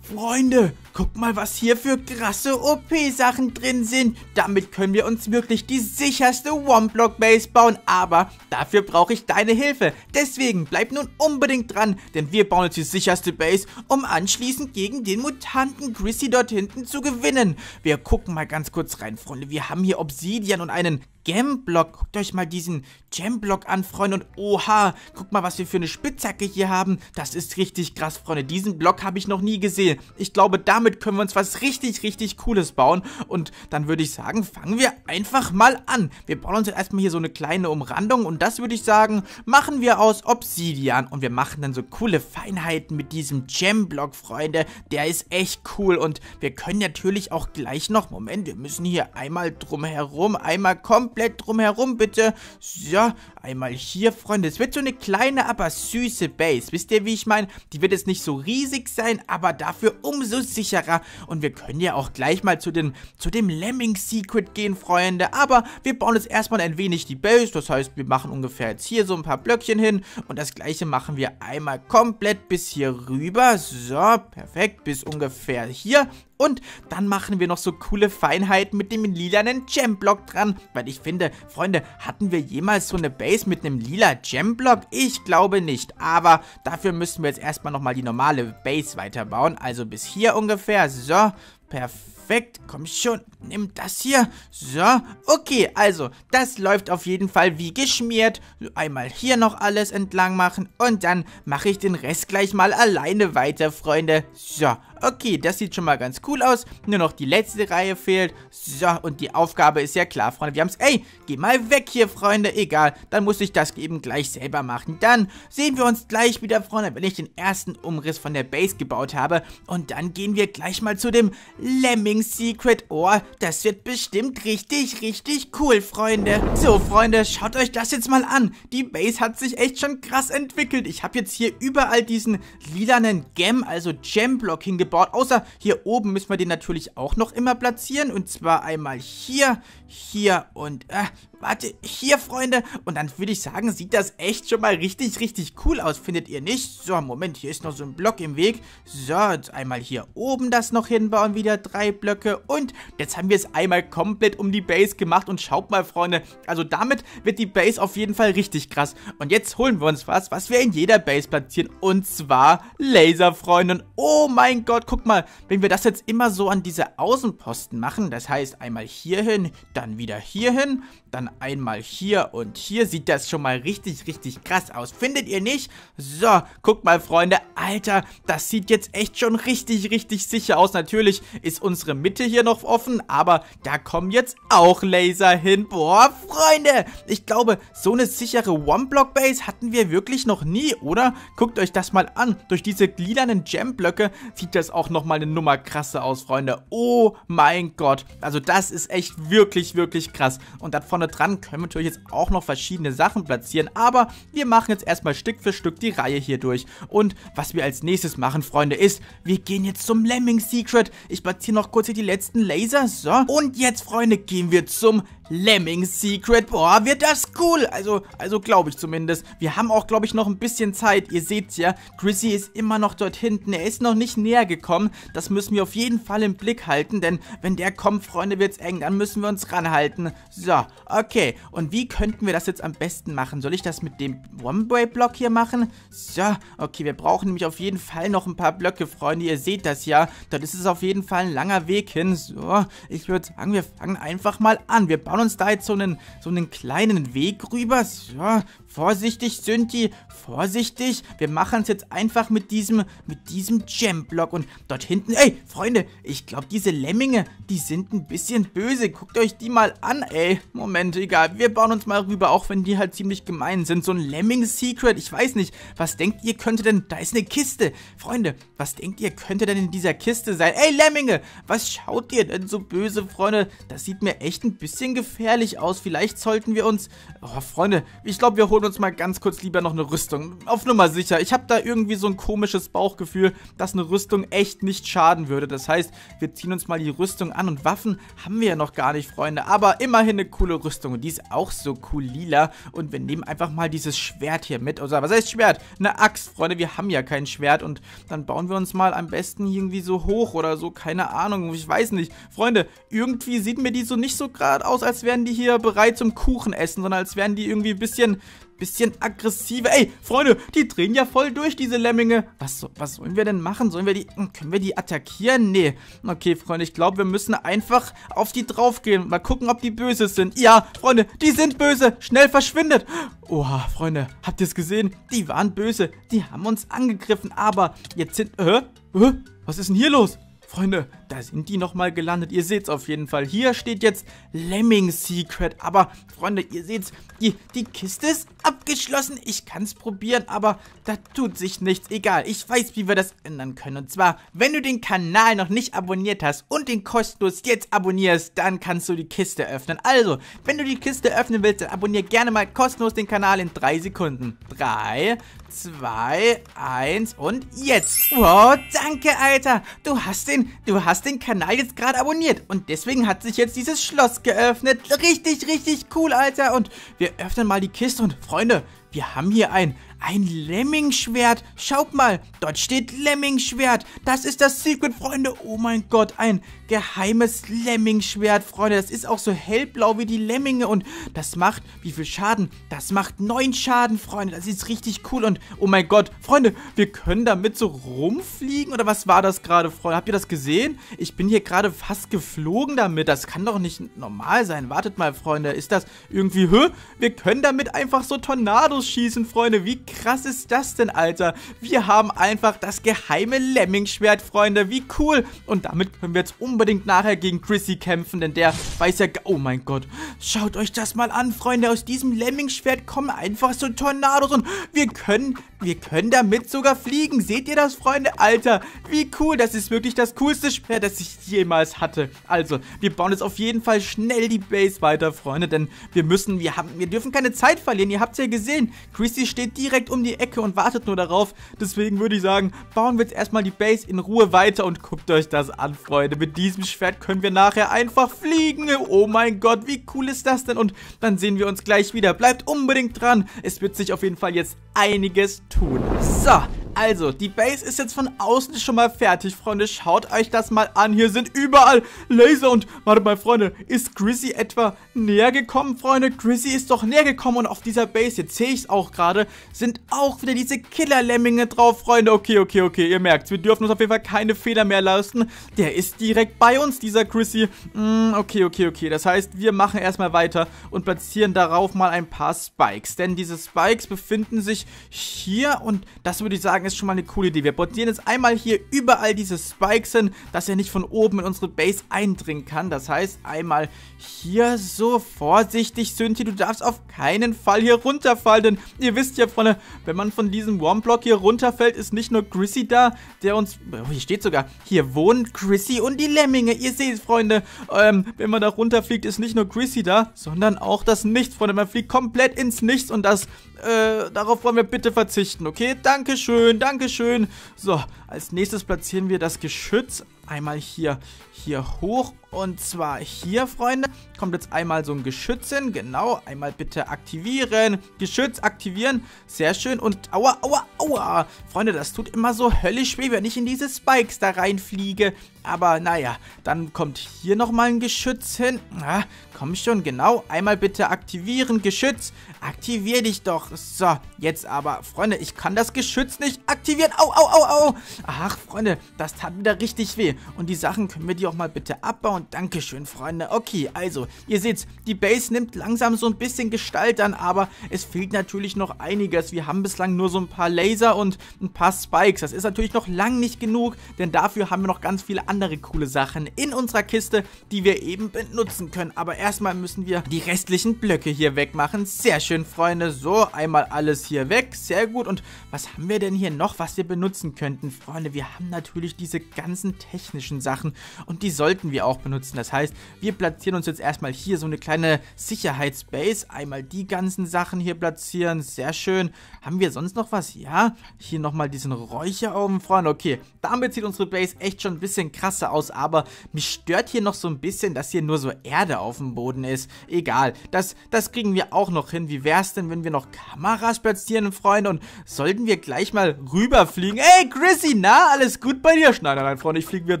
Freunde, guck mal, was hier für krasse OP-Sachen drin sind. Damit können wir uns wirklich die sicherste One-Block-Base bauen. Aber dafür brauche ich deine Hilfe. Deswegen bleib nun unbedingt dran, denn wir bauen jetzt die sicherste Base, um anschließend gegen den Mutanten Chrissy dort hinten zu gewinnen. Wir gucken mal ganz kurz rein, Freunde. Wir haben hier Obsidian und einen Gemblock. Guckt euch mal diesen Gemblock an, Freunde. Und oha, guckt mal, was wir für eine Spitzhacke hier haben. Das ist richtig krass, Freunde. Diesen Block habe ich noch nie gesehen. Ich glaube, damit können wir uns was richtig, richtig Cooles bauen. Und dann würde ich sagen, fangen wir einfach mal an. Wir bauen uns jetzt erstmal hier so eine kleine Umrandung. Und das würde ich sagen, machen wir aus Obsidian. Und wir machen dann so coole Feinheiten mit diesem Gemblock, Freunde. Der ist echt cool. Und wir können natürlich auch gleich noch... Moment, wir müssen hier einmal drumherum, einmal komplett komplett drumherum, bitte. So, einmal hier, Freunde. Es wird so eine kleine, aber süße Base. Wisst ihr, wie ich meine? Die wird jetzt nicht so riesig sein, aber dafür umso sicherer. Und wir können ja auch gleich mal zu dem, zu dem Lemming-Secret gehen, Freunde. Aber wir bauen jetzt erstmal ein wenig die Base. Das heißt, wir machen ungefähr jetzt hier so ein paar Blöckchen hin. Und das gleiche machen wir einmal komplett bis hier rüber. So, perfekt. Bis ungefähr hier. Und dann machen wir noch so coole Feinheiten mit dem lilanen Gemblock dran. Weil ich finde, Freunde, hatten wir jemals so eine Base mit einem lila Gemblock? Ich glaube nicht. Aber dafür müssen wir jetzt erstmal nochmal die normale Base weiterbauen. Also bis hier ungefähr. So, perfekt. Perfekt, komm schon, nimm das hier. So, okay, also, das läuft auf jeden Fall wie geschmiert. Einmal hier noch alles entlang machen und dann mache ich den Rest gleich mal alleine weiter, Freunde. So, okay, das sieht schon mal ganz cool aus. Nur noch die letzte Reihe fehlt. So, und die Aufgabe ist ja klar, Freunde. Wir haben es... Ey, geh mal weg hier, Freunde. Egal, dann muss ich das eben gleich selber machen. Dann sehen wir uns gleich wieder, Freunde, wenn ich den ersten Umriss von der Base gebaut habe. Und dann gehen wir gleich mal zu dem Lemming Lieblings Secret Ohr. Das wird bestimmt richtig, richtig cool, Freunde. So, Freunde, schaut euch das jetzt mal an. Die Base hat sich echt schon krass entwickelt. Ich habe jetzt hier überall diesen lilanen Gem, also Gem-Block hingebaut. Außer hier oben müssen wir den natürlich auch noch immer platzieren. Und zwar einmal hier, hier und äh, warte, hier, Freunde. Und dann würde ich sagen, sieht das echt schon mal richtig, richtig cool aus, findet ihr nicht? So, Moment, hier ist noch so ein Block im Weg. So, jetzt einmal hier oben das noch hinbauen, wieder drei Blöcke. Und jetzt haben wir es einmal komplett um die Base gemacht und schaut mal, Freunde. Also damit wird die Base auf jeden Fall richtig krass. Und jetzt holen wir uns was, was wir in jeder Base platzieren. Und zwar Laser, Freunde. Und oh mein Gott, guck mal, wenn wir das jetzt immer so an diese Außenposten machen, das heißt einmal hierhin, da dann wieder hier hin, dann einmal hier und hier sieht das schon mal richtig, richtig krass aus. Findet ihr nicht? So, guckt mal, Freunde. Alter, das sieht jetzt echt schon richtig, richtig sicher aus. Natürlich ist unsere Mitte hier noch offen, aber da kommen jetzt auch Laser hin. Boah, Freunde, ich glaube, so eine sichere One-Block-Base hatten wir wirklich noch nie, oder? Guckt euch das mal an. Durch diese gliedernen Gem-Blöcke sieht das auch nochmal eine Nummer krasser aus, Freunde. Oh mein Gott. Also das ist echt wirklich, wirklich, krass. Und da vorne dran können wir natürlich jetzt auch noch verschiedene Sachen platzieren. Aber wir machen jetzt erstmal Stück für Stück die Reihe hier durch. Und was wir als nächstes machen, Freunde, ist, wir gehen jetzt zum Lemming Secret. Ich platziere noch kurz hier die letzten Laser. So. Und jetzt, Freunde, gehen wir zum Lemming Secret. Boah, wird das cool. Also, also glaube ich zumindest. Wir haben auch, glaube ich, noch ein bisschen Zeit. Ihr seht ja, Chrissy ist immer noch dort hinten. Er ist noch nicht näher gekommen. Das müssen wir auf jeden Fall im Blick halten, denn wenn der kommt, Freunde, wird es eng. Dann müssen wir uns ran anhalten. So, okay. Und wie könnten wir das jetzt am besten machen? Soll ich das mit dem One-Way-Block hier machen? So, okay, wir brauchen nämlich auf jeden Fall noch ein paar Blöcke, Freunde. Ihr seht das ja. Dort ist es auf jeden Fall ein langer Weg hin. So, ich würde sagen, wir fangen einfach mal an. Wir bauen uns da jetzt so einen, so einen kleinen Weg rüber. So, Vorsichtig, Synthi, vorsichtig. Wir machen es jetzt einfach mit diesem, mit diesem Gem-Block. Und dort hinten, ey, Freunde, ich glaube, diese Lemminge, die sind ein bisschen böse. Guckt euch die mal an, ey. Moment, egal, wir bauen uns mal rüber, auch wenn die halt ziemlich gemein sind. So ein Lemming-Secret, ich weiß nicht. Was denkt ihr, könnte denn, da ist eine Kiste. Freunde, was denkt ihr, könnte denn in dieser Kiste sein? Ey, Lemminge, was schaut ihr denn so böse, Freunde? Das sieht mir echt ein bisschen gefährlich aus. Vielleicht sollten wir uns, oh, Freunde, ich glaube, wir holen schon uns mal ganz kurz lieber noch eine Rüstung. Auf Nummer sicher. Ich habe da irgendwie so ein komisches Bauchgefühl, dass eine Rüstung echt nicht schaden würde. Das heißt, wir ziehen uns mal die Rüstung an und Waffen haben wir ja noch gar nicht, Freunde. Aber immerhin eine coole Rüstung und die ist auch so cool lila. Und wir nehmen einfach mal dieses Schwert hier mit. Also, was heißt Schwert? Eine Axt, Freunde. Wir haben ja kein Schwert und dann bauen wir uns mal am besten irgendwie so hoch oder so. Keine Ahnung. Ich weiß nicht. Freunde, irgendwie sieht mir die so nicht so gerade aus, als wären die hier bereit zum Kuchen essen, sondern als wären die irgendwie ein bisschen, bisschen aggressiver. Ey, Freunde, die drehen ja voll durch, diese Lemminge. Was, was sollen wir denn machen? Sollen wir die, hm, können wir die attackieren? Nee. Okay, Freunde, ich glaube, wir müssen einfach auf die draufgehen. Mal gucken, ob die böse sind. Ja, Freunde, die sind böse. Schnell verschwindet. Oha, Freunde, habt ihr es gesehen? Die waren böse. Die haben uns angegriffen, aber jetzt sind... Hä? äh, Was ist denn hier los? Freunde, da sind die nochmal gelandet. Ihr seht's auf jeden Fall. Hier steht jetzt Lemming Secret. Aber, Freunde, ihr seht's, die, die Kiste ist abgeschlossen. Ich kann's probieren, aber da tut sich nichts. Egal, ich weiß, wie wir das ändern können. Und zwar, wenn du den Kanal noch nicht abonniert hast und den kostenlos jetzt abonnierst, dann kannst du die Kiste öffnen. Also, wenn du die Kiste öffnen willst, dann abonniere gerne mal kostenlos den Kanal in drei Sekunden. Drei, 2, 1 und jetzt. Wow, danke, Alter. Du hast den, du hast den Kanal jetzt gerade abonniert und deswegen hat sich jetzt dieses Schloss geöffnet. Richtig, richtig cool, Alter. Und wir öffnen mal die Kiste und Freunde, wir haben hier ein, ein Lemmingschwert. Schaut mal, dort steht Lemmingschwert. Das ist das Secret, Freunde. Oh mein Gott, ein geheimes Lemmingschwert, Freunde. Das ist auch so hellblau wie die Lemminge und das macht, wie viel Schaden? Das macht neun Schaden, Freunde. Das ist richtig cool und oh mein Gott, Freunde, wir können damit so rumfliegen oder was war das gerade, Freunde? Habt ihr das gesehen? Ich bin hier gerade fast geflogen damit. Das kann doch nicht normal sein. Wartet mal, Freunde. Ist das irgendwie, hä? Wir können damit einfach so Tornados schießen, Freunde. Wie krass ist das denn, Alter? Wir haben einfach das geheime Lemming-Schwert, Freunde. Wie cool. Und damit können wir jetzt unbedingt nachher gegen Chrissy kämpfen, denn der weiß ja... Oh mein Gott. Schaut euch das mal an, Freunde. Aus diesem Lemming-Schwert kommen einfach so Tornados und wir können... Wir können damit sogar fliegen. Seht ihr das, Freunde? Alter, wie cool. Das ist wirklich das coolste Schwert, das ich jemals hatte. Also, wir bauen jetzt auf jeden Fall schnell die Base weiter, Freunde, denn wir müssen... Wir, haben, wir dürfen keine Zeit verlieren. Ihr habt es ja gesehen. Chrissy steht direkt direkt um die Ecke und wartet nur darauf. Deswegen würde ich sagen, bauen wir jetzt erstmal die Base in Ruhe weiter und guckt euch das an, Freunde. Mit diesem Schwert können wir nachher einfach fliegen. Oh mein Gott, wie cool ist das denn? Und dann sehen wir uns gleich wieder. Bleibt unbedingt dran. Es wird sich auf jeden Fall jetzt einiges tun. So, also, die Base ist jetzt von außen schon mal fertig, Freunde. Schaut euch das mal an. Hier sind überall Laser und... Warte mal, Freunde. Ist Grizzly etwa näher gekommen, Freunde? Grizzly ist doch näher gekommen und auf dieser Base, jetzt sehe ich es auch gerade, sind auch wieder diese Killer-Lemminge drauf, Freunde. Okay, okay, okay. Ihr merkt's. Wir dürfen uns auf jeden Fall keine Fehler mehr lassen. Der ist direkt bei uns, dieser Grizzly. Mm, okay, okay, okay. Das heißt, wir machen erstmal weiter und platzieren darauf mal ein paar Spikes. Denn diese Spikes befinden sich hier und das würde ich sagen, sagen, ist schon mal eine coole Idee. Wir portieren jetzt einmal hier überall diese Spikes hin, dass er nicht von oben in unsere Base eindringen kann. Das heißt, einmal hier so vorsichtig, Synthi, du darfst auf keinen Fall hier runterfallen, denn ihr wisst ja, Freunde, wenn man von diesem Wormblock hier runterfällt, ist nicht nur Chrissy da, der uns, oh, hier steht sogar, hier wohnen Chrissy und die Lemminge. Ihr seht, Freunde, ähm, wenn man da runterfliegt, ist nicht nur Chrissy da, sondern auch das Nichts, Freunde. Man fliegt komplett ins Nichts und das äh, darauf wollen wir bitte verzichten, okay? Dankeschön, Dankeschön. So, als nächstes platzieren wir das Geschütz einmal hier, hier hoch und zwar hier, Freunde, kommt jetzt einmal so ein Geschütz hin. Genau, einmal bitte aktivieren. Geschütz aktivieren. Sehr schön. Und aua, aua, aua. Freunde, das tut immer so höllisch weh, wenn ich in diese Spikes da reinfliege. Aber naja, dann kommt hier nochmal ein Geschütz hin. Na, komm schon, genau. Einmal bitte aktivieren, Geschütz. Aktivier dich doch. So, jetzt aber, Freunde, ich kann das Geschütz nicht aktivieren. Au, au, au, au. Ach, Freunde, das tat wieder richtig weh. Und die Sachen können wir die auch mal bitte abbauen. Dankeschön, Freunde. Okay, also, ihr seht's, die Base nimmt langsam so ein bisschen Gestalt an, aber es fehlt natürlich noch einiges. Wir haben bislang nur so ein paar Laser und ein paar Spikes. Das ist natürlich noch lang nicht genug, denn dafür haben wir noch ganz viele andere coole Sachen in unserer Kiste, die wir eben benutzen können. Aber erstmal müssen wir die restlichen Blöcke hier wegmachen. Sehr schön, Freunde. So, einmal alles hier weg. Sehr gut. Und was haben wir denn hier noch, was wir benutzen könnten? Freunde, wir haben natürlich diese ganzen technischen Sachen und die sollten wir auch benutzen benutzen. Das heißt, wir platzieren uns jetzt erstmal hier so eine kleine Sicherheitsbase. Einmal die ganzen Sachen hier platzieren. Sehr schön. Haben wir sonst noch was? Ja, hier nochmal diesen Räucherofen, Freunde. Okay, damit sieht unsere Base echt schon ein bisschen krasser aus, aber mich stört hier noch so ein bisschen, dass hier nur so Erde auf dem Boden ist. Egal, das, das kriegen wir auch noch hin. Wie wäre es denn, wenn wir noch Kameras platzieren, Freunde? Und sollten wir gleich mal rüberfliegen? Ey, Chrissy, na, alles gut bei dir? Nein, nein, nein, Freunde, ich fliege wieder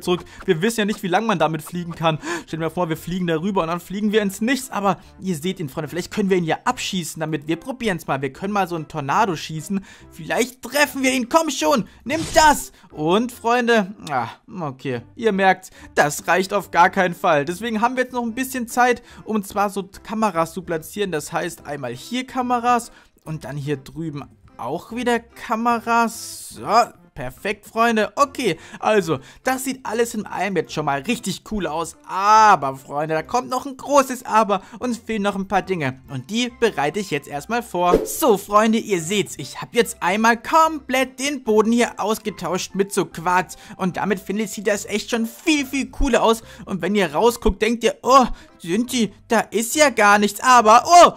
zurück. Wir wissen ja nicht, wie lange man damit fliegen kann kann. Stell dir vor, wir fliegen darüber und dann fliegen wir ins Nichts. Aber ihr seht ihn, Freunde, vielleicht können wir ihn ja abschießen damit. Wir probieren es mal. Wir können mal so einen Tornado schießen. Vielleicht treffen wir ihn. Komm schon, nimm das. Und, Freunde, ah, okay. Ihr merkt, das reicht auf gar keinen Fall. Deswegen haben wir jetzt noch ein bisschen Zeit, um zwar so Kameras zu platzieren. Das heißt, einmal hier Kameras und dann hier drüben auch wieder Kameras. So, Perfekt, Freunde. Okay, also, das sieht alles in allem jetzt schon mal richtig cool aus. Aber, Freunde, da kommt noch ein großes Aber. Uns fehlen noch ein paar Dinge. Und die bereite ich jetzt erstmal vor. So, Freunde, ihr seht's. Ich habe jetzt einmal komplett den Boden hier ausgetauscht mit so Quarz. Und damit, finde ich, sieht das echt schon viel, viel cooler aus. Und wenn ihr rausguckt, denkt ihr, oh, Sinti, da ist ja gar nichts, aber, oh,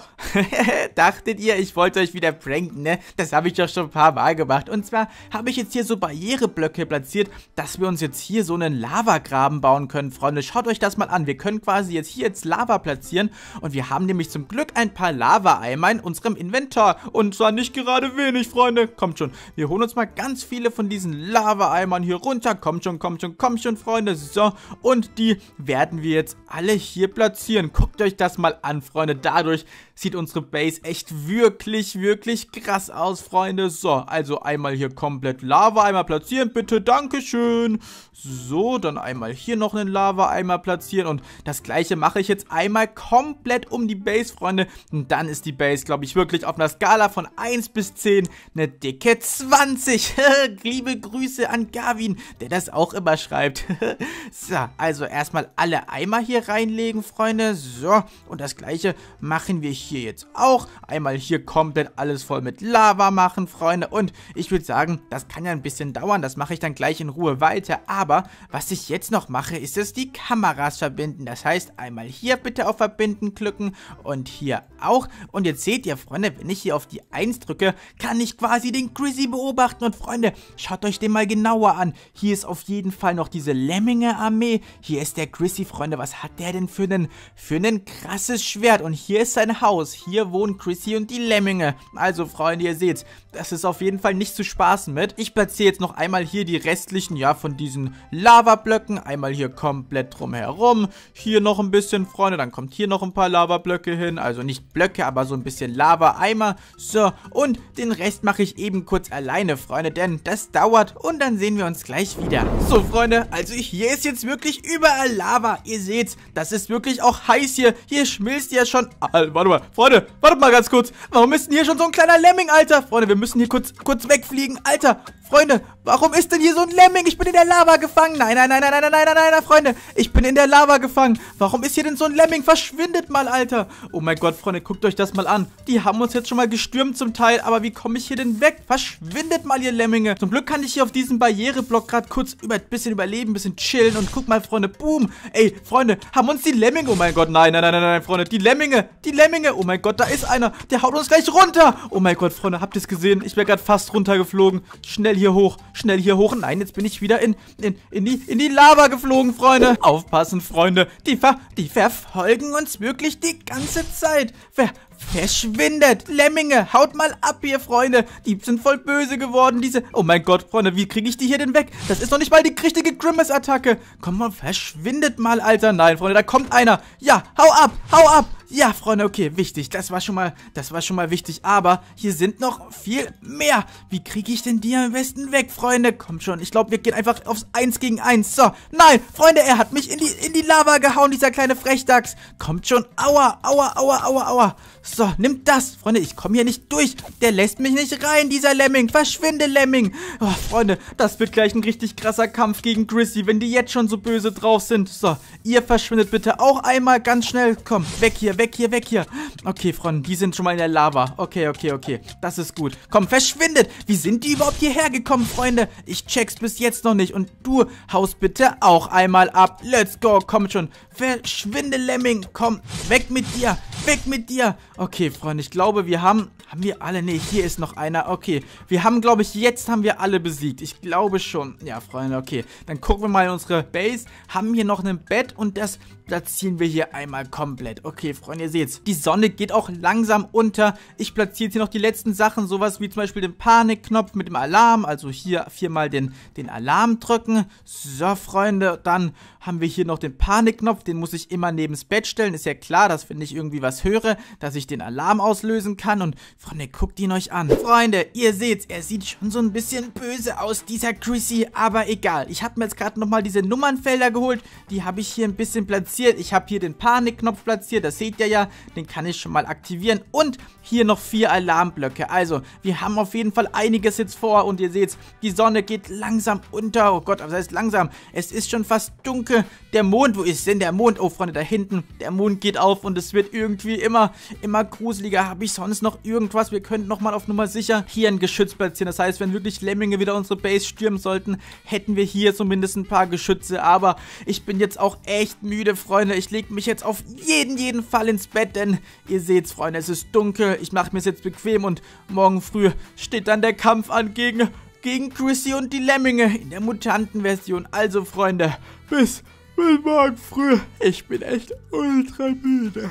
dachtet ihr, ich wollte euch wieder pranken, ne? Das habe ich doch schon ein paar Mal gemacht. Und zwar habe ich jetzt hier so Barriereblöcke platziert, dass wir uns jetzt hier so einen Lavagraben bauen können, Freunde. Schaut euch das mal an. Wir können quasi jetzt hier jetzt Lava platzieren und wir haben nämlich zum Glück ein paar Lava-Eimer in unserem Inventar. Und zwar nicht gerade wenig, Freunde. Kommt schon, wir holen uns mal ganz viele von diesen Lava-Eimern hier runter. Kommt schon, kommt schon, kommt schon, Freunde. So, und die werden wir jetzt alle hier platzieren spazieren. Guckt euch das mal an, Freunde. Dadurch sieht unsere Base echt wirklich, wirklich krass aus, Freunde. So, also einmal hier komplett Lava eimer platzieren, bitte. Dankeschön. So, dann einmal hier noch einen Lava eimer platzieren. Und das gleiche mache ich jetzt einmal komplett um die Base, Freunde. Und dann ist die Base, glaube ich, wirklich auf einer Skala von 1 bis 10 eine dicke 20. Liebe Grüße an Gavin, der das auch immer schreibt. so, also erstmal alle Eimer hier reinlegen, Freunde. Freunde. So, und das gleiche machen wir hier jetzt auch. Einmal hier komplett alles voll mit Lava machen, Freunde. Und ich würde sagen, das kann ja ein bisschen dauern. Das mache ich dann gleich in Ruhe weiter. Aber was ich jetzt noch mache, ist es die Kameras verbinden. Das heißt, einmal hier bitte auf Verbinden klicken und hier auch. Und jetzt seht ihr, Freunde, wenn ich hier auf die 1 drücke, kann ich quasi den Grizzly beobachten. Und Freunde, schaut euch den mal genauer an. Hier ist auf jeden Fall noch diese Lemminge-Armee. Hier ist der Grizzly, Freunde. Was hat der denn für einen für ein krasses Schwert. Und hier ist sein Haus. Hier wohnen Chrissy und die Lemminge. Also, Freunde, ihr seht, das ist auf jeden Fall nicht zu spaßen mit. Ich platziere jetzt noch einmal hier die restlichen, ja, von diesen Lavablöcken. Einmal hier komplett drumherum. Hier noch ein bisschen, Freunde. Dann kommt hier noch ein paar Lavablöcke hin. Also nicht Blöcke, aber so ein bisschen Lava-Eimer. So, und den Rest mache ich eben kurz alleine, Freunde, denn das dauert. Und dann sehen wir uns gleich wieder. So, Freunde, also hier ist jetzt wirklich überall Lava. Ihr seht, das ist wirklich auch heiß hier. Hier schmilzt ja schon... Ah, äh, warte mal, Freunde, wartet mal ganz kurz. Warum ist denn hier schon so ein kleiner Lemming, Alter? Freunde, wir müssen hier kurz, kurz wegfliegen. Alter, Freunde, warum ist denn hier so ein Lemming? Ich bin in der Lava gefangen. Nein, nein, nein, nein, nein, nein, nein, nein, nein, nein Freunde. Ich bin in der Lava gefangen. Warum ist hier denn so ein Lemming? Verschwindet mal, Alter. Oh mein Gott, Freunde, guckt euch das mal an. Die haben uns jetzt schon mal gestürmt zum Teil. Aber wie komme ich hier denn weg? Verschwindet mal, ihr Lemminge. Zum Glück kann ich hier auf diesem Barriereblock gerade kurz über ein bisschen überleben, ein bisschen chillen. Und guck mal, Freunde, boom. Ey, Freunde, haben uns die Lemminge. Oh mein Gott, nein, nein, nein, nein, nein, Freunde. Die Lemminge, die Lemminge. Oh mein Gott, da ist einer. Der haut uns gleich runter. Oh mein Gott, Freunde, habt ihr es gesehen? Ich wäre gerade fast runtergeflogen. Schnell Schnell hier hoch. Schnell hier hoch. Nein, jetzt bin ich wieder in, in, in, die, in die Lava geflogen, Freunde. Aufpassen, Freunde. Die, ver, die verfolgen uns wirklich die ganze Zeit. Ver, Verschwindet! Lemminge, haut mal ab hier, Freunde! Die sind voll böse geworden, diese... Oh mein Gott, Freunde, wie kriege ich die hier denn weg? Das ist doch nicht mal die richtige Grimace-Attacke! Komm mal, verschwindet mal, Alter! Nein, Freunde, da kommt einer! Ja, hau ab, hau ab! Ja, Freunde, okay, wichtig. Das war schon mal, das war schon mal wichtig. Aber hier sind noch viel mehr. Wie kriege ich denn die am besten weg, Freunde? Komm schon, ich glaube, wir gehen einfach aufs 1 gegen 1. So, nein, Freunde, er hat mich in die, in die Lava gehauen, dieser kleine Frechdachs. Kommt schon, aua, aua, aua, aua, aua. So, nimm das. Freunde, ich komme hier nicht durch. Der lässt mich nicht rein, dieser Lemming. Verschwinde, Lemming. Oh, Freunde, das wird gleich ein richtig krasser Kampf gegen Chrissy, wenn die jetzt schon so böse drauf sind. So, ihr verschwindet bitte auch einmal ganz schnell. Komm, weg hier, weg hier, weg hier. Okay, Freunde, die sind schon mal in der Lava. Okay, okay, okay. Das ist gut. Komm, verschwindet. Wie sind die überhaupt hierher gekommen, Freunde? Ich check's bis jetzt noch nicht. Und du haust bitte auch einmal ab. Let's go, komm schon. Verschwinde, Lemming. Komm, weg mit dir. Weg mit dir. Okay, Freunde, ich glaube, wir haben... Haben wir alle? Ne, hier ist noch einer. Okay, wir haben, glaube ich, jetzt haben wir alle besiegt. Ich glaube schon. Ja, Freunde, okay. Dann gucken wir mal in unsere Base. Haben wir noch ein Bett und das platzieren wir hier einmal komplett. Okay, Freunde, ihr seht's. Die Sonne geht auch langsam unter. Ich platziere jetzt hier noch die letzten Sachen, sowas wie zum Beispiel den Panikknopf mit dem Alarm. Also hier viermal den, den Alarm drücken. So, Freunde, dann haben wir hier noch den Panikknopf. Den muss ich immer neben das Bett stellen. Ist ja klar, dass wenn ich irgendwie was höre, dass ich den Alarm auslösen kann. Und Freunde, guckt ihn euch an. Freunde, ihr seht's, er sieht schon so ein bisschen böse aus, dieser Chrissy. Aber egal, ich habe mir jetzt gerade nochmal diese Nummernfelder geholt. Die habe ich hier ein bisschen platziert platziert. Ich habe hier den Panikknopf platziert, das seht ihr ja. Den kann ich schon mal aktivieren. Und hier noch vier Alarmblöcke. Also, wir haben auf jeden Fall einiges jetzt vor. Und ihr seht, die Sonne geht langsam unter. Oh Gott, was heißt langsam? Es ist schon fast dunkel. Der Mond, wo ist denn der Mond? Oh, Freunde, da hinten. Der Mond geht auf und es wird irgendwie immer, immer gruseliger. Habe ich sonst noch irgendwas? Wir könnten nochmal auf Nummer sicher hier ein Geschütz platzieren. Das heißt, wenn wirklich Lemminge wieder unsere Base stürmen sollten, hätten wir hier zumindest ein paar Geschütze. Aber ich bin jetzt auch echt müde, Freunde, ich lege mich jetzt auf jeden, jeden Fall ins Bett, denn ihr seht's, Freunde, es ist dunkel. Ich mache mir es jetzt bequem und morgen früh steht dann der Kampf an gegen, gegen Chrissy und die Lemminge in der Mutantenversion. Also, Freunde, bis, bis morgen früh. Ich bin echt ultra müde.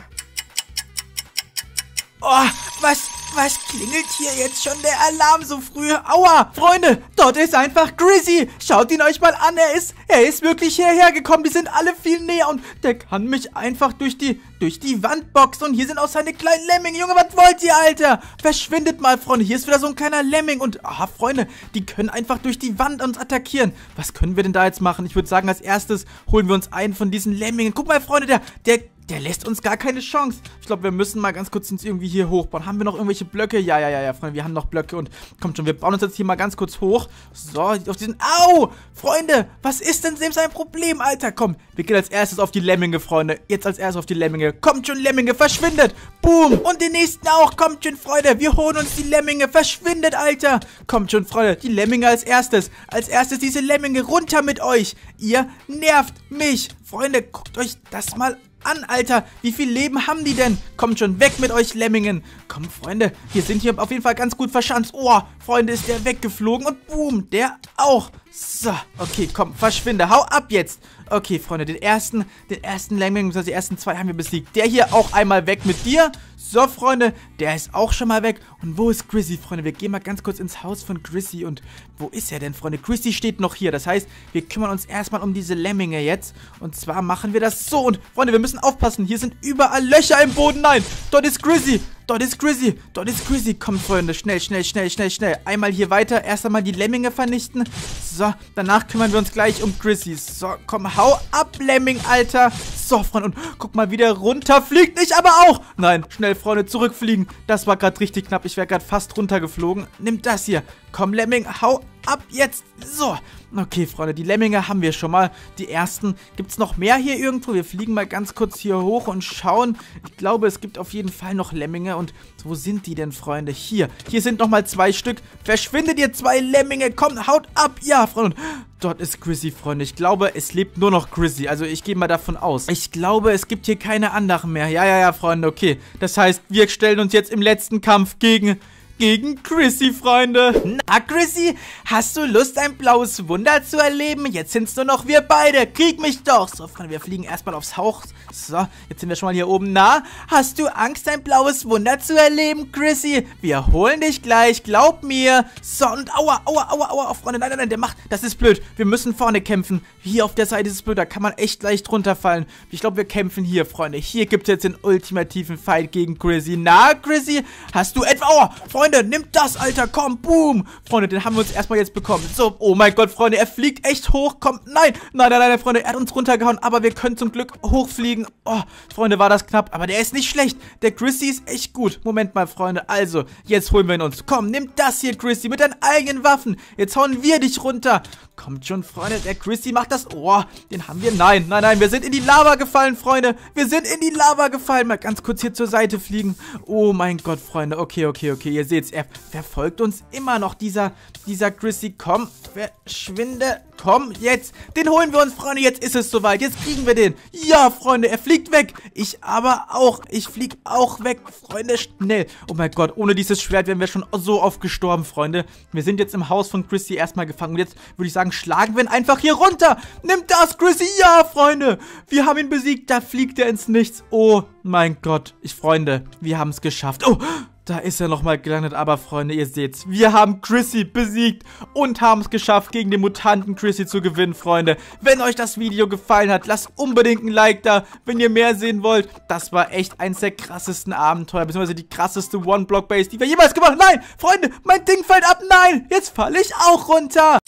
Oh, was? Was klingelt hier jetzt schon der Alarm so früh? Aua! Freunde, dort ist einfach Grizzly. Schaut ihn euch mal an. Er ist, er ist wirklich hierher gekommen. Die sind alle viel näher und der kann mich einfach durch die, durch die Wand boxen. Und hier sind auch seine kleinen Lemming. Junge, was wollt ihr, Alter? Verschwindet mal, Freunde. Hier ist wieder so ein kleiner Lemming. Und, ah, Freunde, die können einfach durch die Wand uns attackieren. Was können wir denn da jetzt machen? Ich würde sagen, als erstes holen wir uns einen von diesen Lemmingen. Guck mal, Freunde, der, der der lässt uns gar keine Chance. Ich glaube, wir müssen mal ganz kurz uns irgendwie hier hochbauen. Haben wir noch irgendwelche Blöcke? Ja, ja, ja, ja, Freunde, wir haben noch Blöcke. Und kommt schon, wir bauen uns jetzt hier mal ganz kurz hoch. So, auf diesen... Au! Freunde, was ist denn dem sein Problem, Alter? Komm, wir gehen als erstes auf die Lemminge, Freunde. Jetzt als erstes auf die Lemminge. Kommt schon, Lemminge, verschwindet. Boom. Und die nächsten auch. Kommt schon, Freunde. Wir holen uns die Lemminge. Verschwindet, Alter. Kommt schon, Freunde. Die Lemminge als erstes. Als erstes diese Lemminge. Runter mit euch. Ihr nervt mich. Freunde, guckt euch das mal an an, Alter. Wie viel Leben haben die denn? Kommt schon weg mit euch Lemmingen. Komm, Freunde, wir sind hier auf jeden Fall ganz gut verschanzt. Oh, Freunde, ist der weggeflogen und boom, der auch. So, okay, komm, verschwinde. Hau ab jetzt. Okay, Freunde, den ersten, den ersten Lemming, also die ersten zwei haben wir besiegt. Der hier auch einmal weg mit dir. So, Freunde, der ist auch schon mal weg. Und wo ist Grizzly, Freunde? Wir gehen mal ganz kurz ins Haus von Grizzly. Und wo ist er denn, Freunde? Grizzly steht noch hier. Das heißt, wir kümmern uns erstmal um diese Lemminge jetzt. Und zwar machen wir das so. Und, Freunde, wir müssen aufpassen. Hier sind überall Löcher im Boden. Nein, dort ist Grizzly. Dort ist Grizzly. Dort ist Grizzly. Kommt, Freunde. Schnell, schnell, schnell, schnell, schnell. Einmal hier weiter. Erst einmal die Lemminge vernichten. So, danach kümmern wir uns gleich um Grizzly. So, komm, hau ab, Lemming, Alter. So, Freunde. Und guck mal, wieder runter. Fliegt nicht, aber auch. Nein, schnell, Freunde, zurückfliegen. Das war gerade richtig knapp. Ich wäre gerade fast runtergeflogen. Nimm das hier. Komm, Lemming, hau ab jetzt. So, Okay, Freunde, die Lemminge haben wir schon mal. Die ersten. Gibt es noch mehr hier irgendwo? Wir fliegen mal ganz kurz hier hoch und schauen. Ich glaube, es gibt auf jeden Fall noch Lemminge. Und wo sind die denn, Freunde? Hier. Hier sind nochmal zwei Stück. Verschwindet ihr zwei Lemminge. Kommt, haut ab. Ja, Freunde. Dort ist Grizzly, Freunde. Ich glaube, es lebt nur noch Grizzly. Also ich gehe mal davon aus. Ich glaube, es gibt hier keine anderen mehr. Ja, ja, ja, Freunde. Okay. Das heißt, wir stellen uns jetzt im letzten Kampf gegen gegen Chrissy, Freunde. Na, Chrissy, hast du Lust, ein blaues Wunder zu erleben? Jetzt sind's nur noch wir beide. Krieg mich doch. So, Freunde, wir fliegen erstmal aufs Hauch. So, jetzt sind wir schon mal hier oben. Na, hast du Angst, ein blaues Wunder zu erleben, Chrissy? Wir holen dich gleich, glaub mir. So, und aua, aua, aua, aua. Freunde, nein, nein, nein, der macht... Das ist blöd. Wir müssen vorne kämpfen. Hier auf der Seite ist es blöd. Da kann man echt leicht runterfallen. Ich glaube, wir kämpfen hier, Freunde. Hier gibt's jetzt den ultimativen Fight gegen Chrissy. Na, Chrissy, hast du etwa... Aua, Freunde. Freunde, nimmt das, Alter, komm, boom. Freunde, den haben wir uns erstmal jetzt bekommen. So, oh mein Gott, Freunde, er fliegt echt hoch, komm, nein, nein, nein, nein, Freunde, er hat uns runtergehauen, aber wir können zum Glück hochfliegen. Oh, Freunde, war das knapp, aber der ist nicht schlecht. Der Chrissy ist echt gut. Moment mal, Freunde, also, jetzt holen wir ihn uns. Komm, nimm das hier, Chrissy, mit deinen eigenen Waffen. Jetzt hauen wir dich runter. Kommt schon, Freunde. Der Chrissy macht das. Oh, den haben wir. Nein, nein, nein. Wir sind in die Lava gefallen, Freunde. Wir sind in die Lava gefallen. Mal ganz kurz hier zur Seite fliegen. Oh mein Gott, Freunde. Okay, okay, okay. Ihr seht's. Er verfolgt uns immer noch, dieser, dieser Chrissy. Komm, verschwinde. Komm, jetzt. Den holen wir uns, Freunde. Jetzt ist es soweit. Jetzt kriegen wir den. Ja, Freunde. Er fliegt weg. Ich aber auch. Ich flieg auch weg, Freunde. Schnell. Oh mein Gott. Ohne dieses Schwert wären wir schon so oft gestorben, Freunde. Wir sind jetzt im Haus von Chrissy erstmal gefangen. Und jetzt würde ich sagen, sagen, schlagen wir ihn einfach hier runter. Nimm das, Chrissy. Ja, Freunde. Wir haben ihn besiegt. Da fliegt er ins Nichts. Oh mein Gott. Ich, Freunde, wir haben es geschafft. Oh, da ist er nochmal gelandet, aber Freunde, ihr seht's, wir haben Chrissy besiegt und haben es geschafft, gegen den Mutanten Chrissy zu gewinnen, Freunde. Wenn euch das Video gefallen hat, lasst unbedingt ein Like da, wenn ihr mehr sehen wollt. Das war echt eins der krassesten Abenteuer, beziehungsweise die krasseste One-Block-Base, die wir jemals gemacht haben. Nein, Freunde, mein Ding fällt ab, nein, jetzt falle ich auch runter.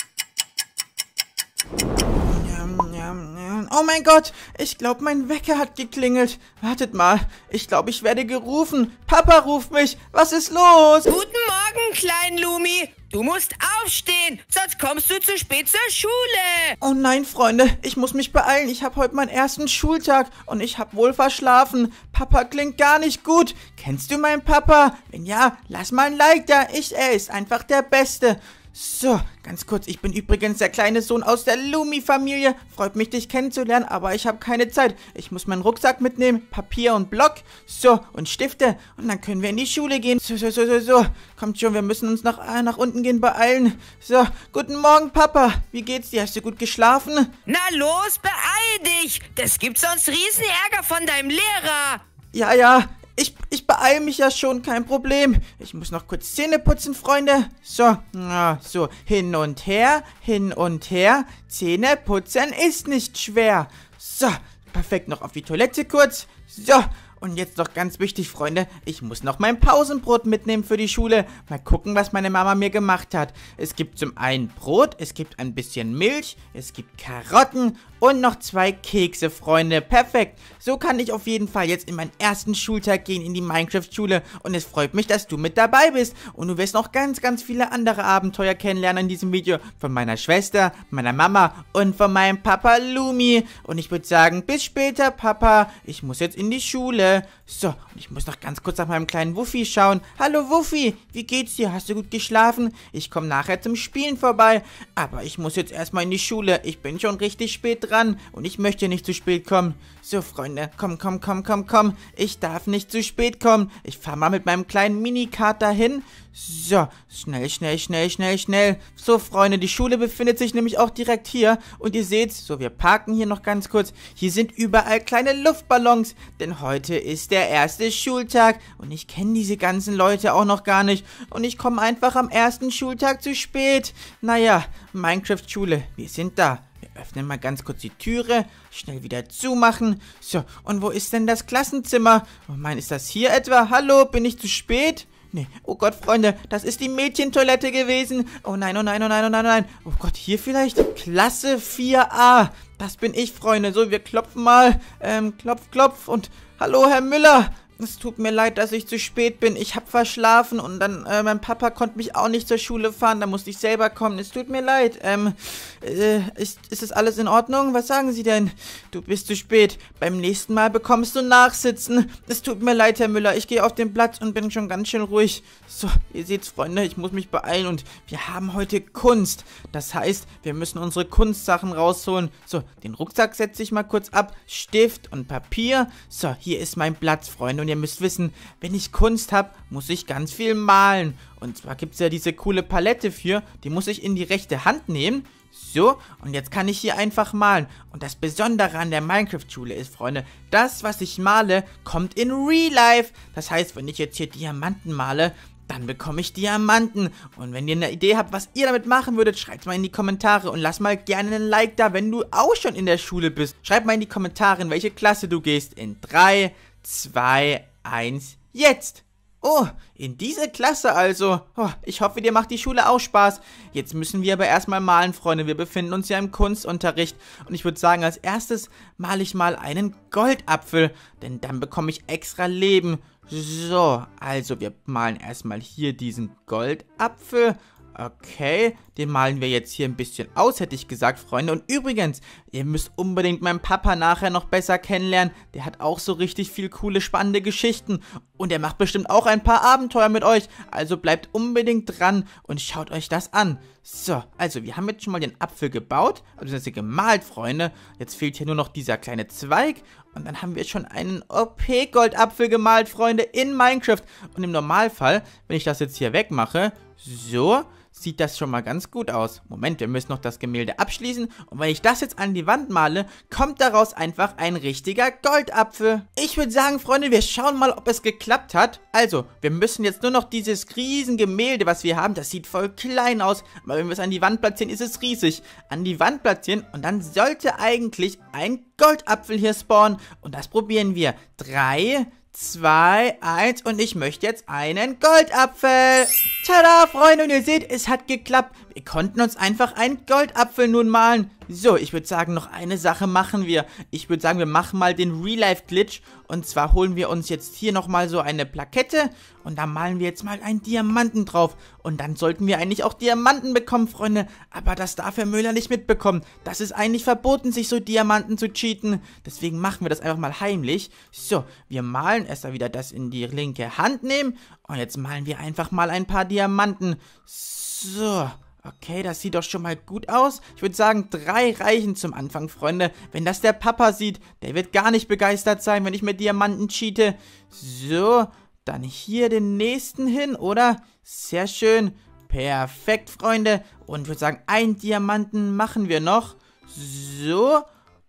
Oh mein Gott, ich glaube, mein Wecker hat geklingelt. Wartet mal, ich glaube, ich werde gerufen. Papa ruft mich. Was ist los? Guten Morgen, klein Lumi. Du musst aufstehen, sonst kommst du zu spät zur Schule. Oh nein, Freunde, ich muss mich beeilen. Ich habe heute meinen ersten Schultag und ich habe wohl verschlafen. Papa klingt gar nicht gut. Kennst du meinen Papa? Wenn ja, lass mal ein Like da. Ich, er ist einfach der Beste. So, ganz kurz, ich bin übrigens der kleine Sohn aus der Lumi-Familie. Freut mich, dich kennenzulernen, aber ich habe keine Zeit. Ich muss meinen Rucksack mitnehmen, Papier und Block. So, und Stifte. Und dann können wir in die Schule gehen. So, so, so, so, so. Kommt schon, wir müssen uns nach, äh, nach unten gehen, beeilen. So, guten Morgen, Papa. Wie geht's dir? Hast du gut geschlafen? Na los, beeil dich. Das gibt sonst Riesenärger von deinem Lehrer. Ja, ja, ich, ich beeile mich ja schon, kein Problem. Ich muss noch kurz Zähne putzen, Freunde. So, na, so, hin und her, hin und her. Zähne putzen ist nicht schwer. So, perfekt, noch auf die Toilette kurz. So, und jetzt noch ganz wichtig, Freunde, ich muss noch mein Pausenbrot mitnehmen für die Schule. Mal gucken, was meine Mama mir gemacht hat. Es gibt zum einen Brot, es gibt ein bisschen Milch, es gibt Karotten und noch zwei Kekse, Freunde. Perfekt. So kann ich auf jeden Fall jetzt in meinen ersten Schultag gehen in die Minecraft-Schule. Und es freut mich, dass du mit dabei bist. Und du wirst noch ganz, ganz viele andere Abenteuer kennenlernen in diesem Video. Von meiner Schwester, meiner Mama und von meinem Papa Lumi. Und ich würde sagen, bis später, Papa. Ich muss jetzt in die Schule. So, und ich muss noch ganz kurz nach meinem kleinen Wuffi schauen. Hallo Wuffi, wie geht's dir? Hast du gut geschlafen? Ich komme nachher zum Spielen vorbei. Aber ich muss jetzt erstmal in die Schule. Ich bin schon richtig spät dran und ich möchte nicht zu spät kommen. So, Freunde, komm, komm, komm, komm, komm. Ich darf nicht zu spät kommen. Ich fahre mal mit meinem kleinen Minikart dahin. So, schnell, schnell, schnell, schnell, schnell. So, Freunde, die Schule befindet sich nämlich auch direkt hier. Und ihr seht, so, wir parken hier noch ganz kurz. Hier sind überall kleine Luftballons, denn heute ist der erste Schultag. Und ich kenne diese ganzen Leute auch noch gar nicht. Und ich komme einfach am ersten Schultag zu spät. Naja, Minecraft-Schule, wir sind da öffnen mal ganz kurz die Türe, schnell wieder zumachen. So, und wo ist denn das Klassenzimmer? Oh mein, ist das hier etwa? Hallo, bin ich zu spät? Nee. Oh Gott, Freunde, das ist die Mädchentoilette gewesen. Oh nein, oh nein, oh nein, oh nein, oh nein. Oh Gott, hier vielleicht? Klasse 4a. Das bin ich, Freunde. So, wir klopfen mal. Ähm, klopf, klopf. Und hallo, Herr Müller. Es tut mir leid, dass ich zu spät bin. Ich habe verschlafen und dann, äh, mein Papa konnte mich auch nicht zur Schule fahren. Da musste ich selber kommen. Es tut mir leid. Ähm, äh, ist, ist das alles in Ordnung? Was sagen Sie denn? Du bist zu spät. Beim nächsten Mal bekommst du Nachsitzen. Es tut mir leid, Herr Müller. Ich gehe auf den Platz und bin schon ganz schön ruhig. So, ihr seht's, Freunde. Ich muss mich beeilen und wir haben heute Kunst. Das heißt, wir müssen unsere Kunstsachen rausholen. So, den Rucksack setze ich mal kurz ab. Stift und Papier. So, hier ist mein Platz, Freunde. Und und ihr müsst wissen, wenn ich Kunst habe, muss ich ganz viel malen. Und zwar gibt es ja diese coole Palette für, die muss ich in die rechte Hand nehmen. So, und jetzt kann ich hier einfach malen. Und das Besondere an der Minecraft-Schule ist, Freunde, das, was ich male, kommt in Real Life. Das heißt, wenn ich jetzt hier Diamanten male, dann bekomme ich Diamanten. Und wenn ihr eine Idee habt, was ihr damit machen würdet, schreibt mal in die Kommentare und lass mal gerne einen Like da, wenn du auch schon in der Schule bist. Schreibt mal in die Kommentare, in welche Klasse du gehst. In 3, 2, 1, jetzt! Oh, in diese Klasse also. Oh, ich hoffe, dir macht die Schule auch Spaß. Jetzt müssen wir aber erstmal malen, Freunde. Wir befinden uns ja im Kunstunterricht. Und ich würde sagen, als erstes male ich mal einen Goldapfel. Denn dann bekomme ich extra Leben. So, also wir malen erstmal hier diesen Goldapfel. Okay, den malen wir jetzt hier ein bisschen aus, hätte ich gesagt, Freunde. Und übrigens, ihr müsst unbedingt meinen Papa nachher noch besser kennenlernen. Der hat auch so richtig viel coole, spannende Geschichten. Und er macht bestimmt auch ein paar Abenteuer mit euch. Also bleibt unbedingt dran und schaut euch das an. So, also wir haben jetzt schon mal den Apfel gebaut, also gemalt, Freunde. Jetzt fehlt hier nur noch dieser kleine Zweig. Und dann haben wir schon einen OP-Goldapfel gemalt, Freunde, in Minecraft. Und im Normalfall, wenn ich das jetzt hier wegmache, so sieht das schon mal ganz gut aus. Moment, wir müssen noch das Gemälde abschließen. Und wenn ich das jetzt an die Wand male, kommt daraus einfach ein richtiger Goldapfel. Ich würde sagen, Freunde, wir schauen mal, ob es geklappt hat. Also, wir müssen jetzt nur noch dieses riesen Gemälde, was wir haben, das sieht voll klein aus. Aber wenn wir es an die Wand platzieren, ist es riesig. An die Wand platzieren und dann sollte eigentlich ein Goldapfel hier spawnen. Und das probieren wir. Drei, zwei, eins und ich möchte jetzt einen Goldapfel. Tada, Freunde, und ihr seht, es hat geklappt. Wir konnten uns einfach einen Goldapfel nun malen. So, ich würde sagen, noch eine Sache machen wir. Ich würde sagen, wir machen mal den Real-Life-Glitch. Und zwar holen wir uns jetzt hier nochmal so eine Plakette. Und da malen wir jetzt mal einen Diamanten drauf. Und dann sollten wir eigentlich auch Diamanten bekommen, Freunde. Aber das darf Herr Müller nicht mitbekommen. Das ist eigentlich verboten, sich so Diamanten zu cheaten. Deswegen machen wir das einfach mal heimlich. So, wir malen erst mal wieder das in die linke Hand nehmen. Und jetzt malen wir einfach mal ein paar Diamanten. So. Okay, das sieht doch schon mal gut aus. Ich würde sagen, drei reichen zum Anfang, Freunde. Wenn das der Papa sieht, der wird gar nicht begeistert sein, wenn ich mit Diamanten cheate. So, dann hier den nächsten hin, oder? Sehr schön. Perfekt, Freunde. Und ich würde sagen, einen Diamanten machen wir noch. So.